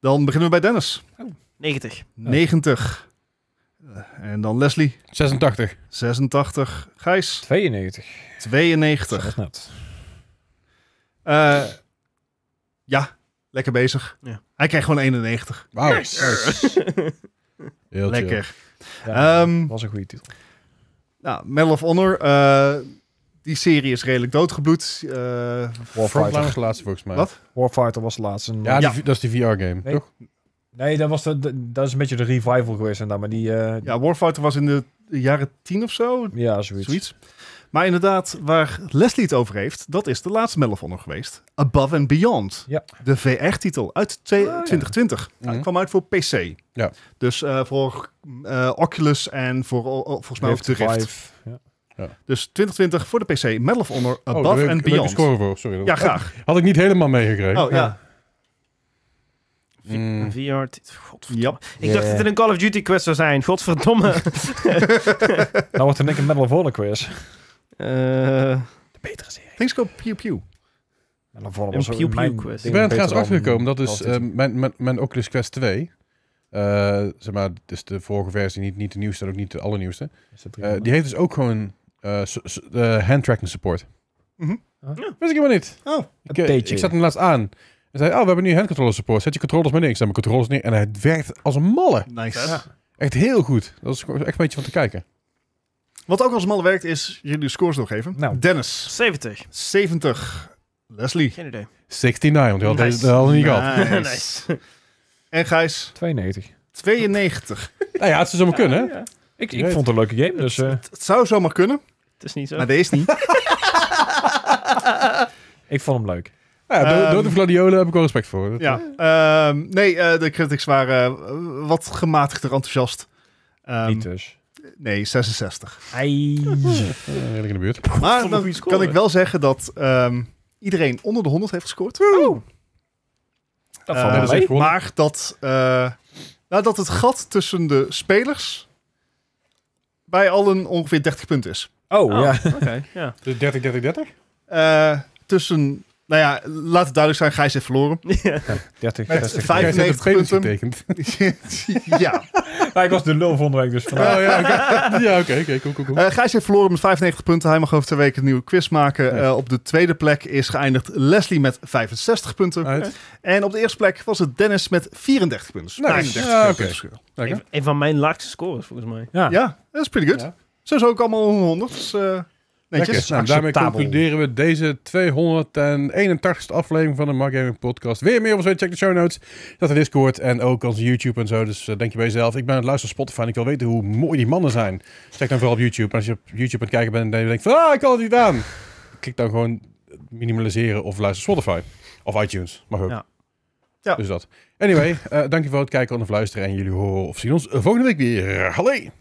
Dan beginnen we bij Dennis. Oh. 90. 90. En dan Leslie. 86. 86. Gijs. 92. 92. Eh, ja, lekker bezig. Ja. Hij krijgt gewoon 91. Wauw. Heel Lekker. Ehm, was een goede titel. Nou, Medal of Honor. Eh, die serie is redelijk doodgebloed. Eh, Frontline was de laatste volgens mij. Wat? Warfighter was de laatste. Ja, dat is die VR-game, toch? Nee, dat, was dat is een beetje de revival geweest. En maar eh, die, Ja, Warfighter was in de jaren tien of zo. Ja, zoiets. Maar inderdaad, waar Leslie het over heeft, dat is de laatste of Honor geweest. Above and Beyond. Ja. De VR-titel uit 2020. Ah, ja. Mhm. kwam uit voor PC. Ja. Dus eh, voor eh, Oculus en voor volgens mij ook de Rift. Ja. Ja. Dus 2020 voor de PC, Medal of Honor, oh, Above and Beyond. Score voor. Sorry, ja, graag. Had ik niet helemaal meegekregen. Oh, ja. Mm. Godverdomme. Ik dacht dat het een Call of Duty quest zou zijn. Godverdomme. Dan wordt er denk ik een Medal of Honor quiz. Eh. de betere serie. Things go pew pew. En dan een pew pew quest. Ik ben het trouwens afgekomen. Dat is mijn, mijn, Oculus Quest 2. Eh, zeg maar, is de vorige versie, niet, niet de nieuwste ook niet de allernieuwste. Eh, die heeft dus ook gewoon uh, so, hand tracking support. Mm Wist ik helemaal niet. Oh, ik, ik zat hem laatst aan. En zei, oh, we hebben nu handcontroller support. Zet je controllers maar niks. Dan mijn controllers neer. En het werkt als een malle. Nice. Echt heel goed. Dat is echt een beetje van te kijken. Wat ook als malle werkt, is jullie scores doorgeven. Nou. Dennis. 70. 70. Leslie. Geen idee. 69, want die hadden nice. had niet gehad. Nice. En Gijs. 92. 92. nou ja, het zou zomaar kunnen. Ik, ik vond het een leuke game. Dus, eh. het, het, zou zomaar kunnen. Het is niet zo. Maar deze niet. ik vond hem leuk. Ja, um, door, de gladiolen ehm, heb ik wel respect voor. ja. Um, nee, eh, de critics waren uh, wat gematigder enthousiast. Um, Niet dus. Nee, 66. Ai. Redelijk in de buurt. Maar dan kan ik wel zeggen dat iedereen onder de 100 heeft gescoord. Oh. Dat valt uh, mee. Maar dat, nou, dat het gat tussen de spelers bij allen ongeveer 30 punten is. Oh, oh ja. ja. Dus 30, 30, 30? tussen nou ja, laat het duidelijk zijn, Gijs heeft verloren. Ja. 30, 60. 95 punten. Getekend. ja. Nou, ik was de lul van dus vandaag. Oh, ja, oké. oké, oké, kom, kom, kom. Uh, Gijs heeft verloren met 95 punten. Hij mag over twee weken een nieuwe quiz maken. Ja. Eh, op de tweede plek is geëindigd Leslie met 65 punten. En op de eerste plek was het Dennis met 34 punten. Nou, nice. ja, okay. punten. Een, van mijn laagste scores, volgens mij. Ja, ja dat is pretty good. Zo is ook allemaal 100. Dus, uh, Netjes. Nou, daarmee concluderen we deze 281ste aflevering van de Mark Gaming Podcast. Weer meer op check de show notes. Dat is Discord en ook onze YouTube en zo. Dus eh, denk je bij jezelf, ik ben het luisteren Spotify en ik wil weten hoe mooi die mannen zijn. Check dan vooral op YouTube. En als je op YouTube aan het kijken bent en je denkt van, ah, ik kan het niet aan. Klik dan gewoon minimaliseren of luister Spotify. Of iTunes, mag ook. Ja. ja. Dus dat. Anyway, uh, eh, dankjewel voor het kijken en het luisteren. En jullie horen of zien ons volgende week weer. Hallo!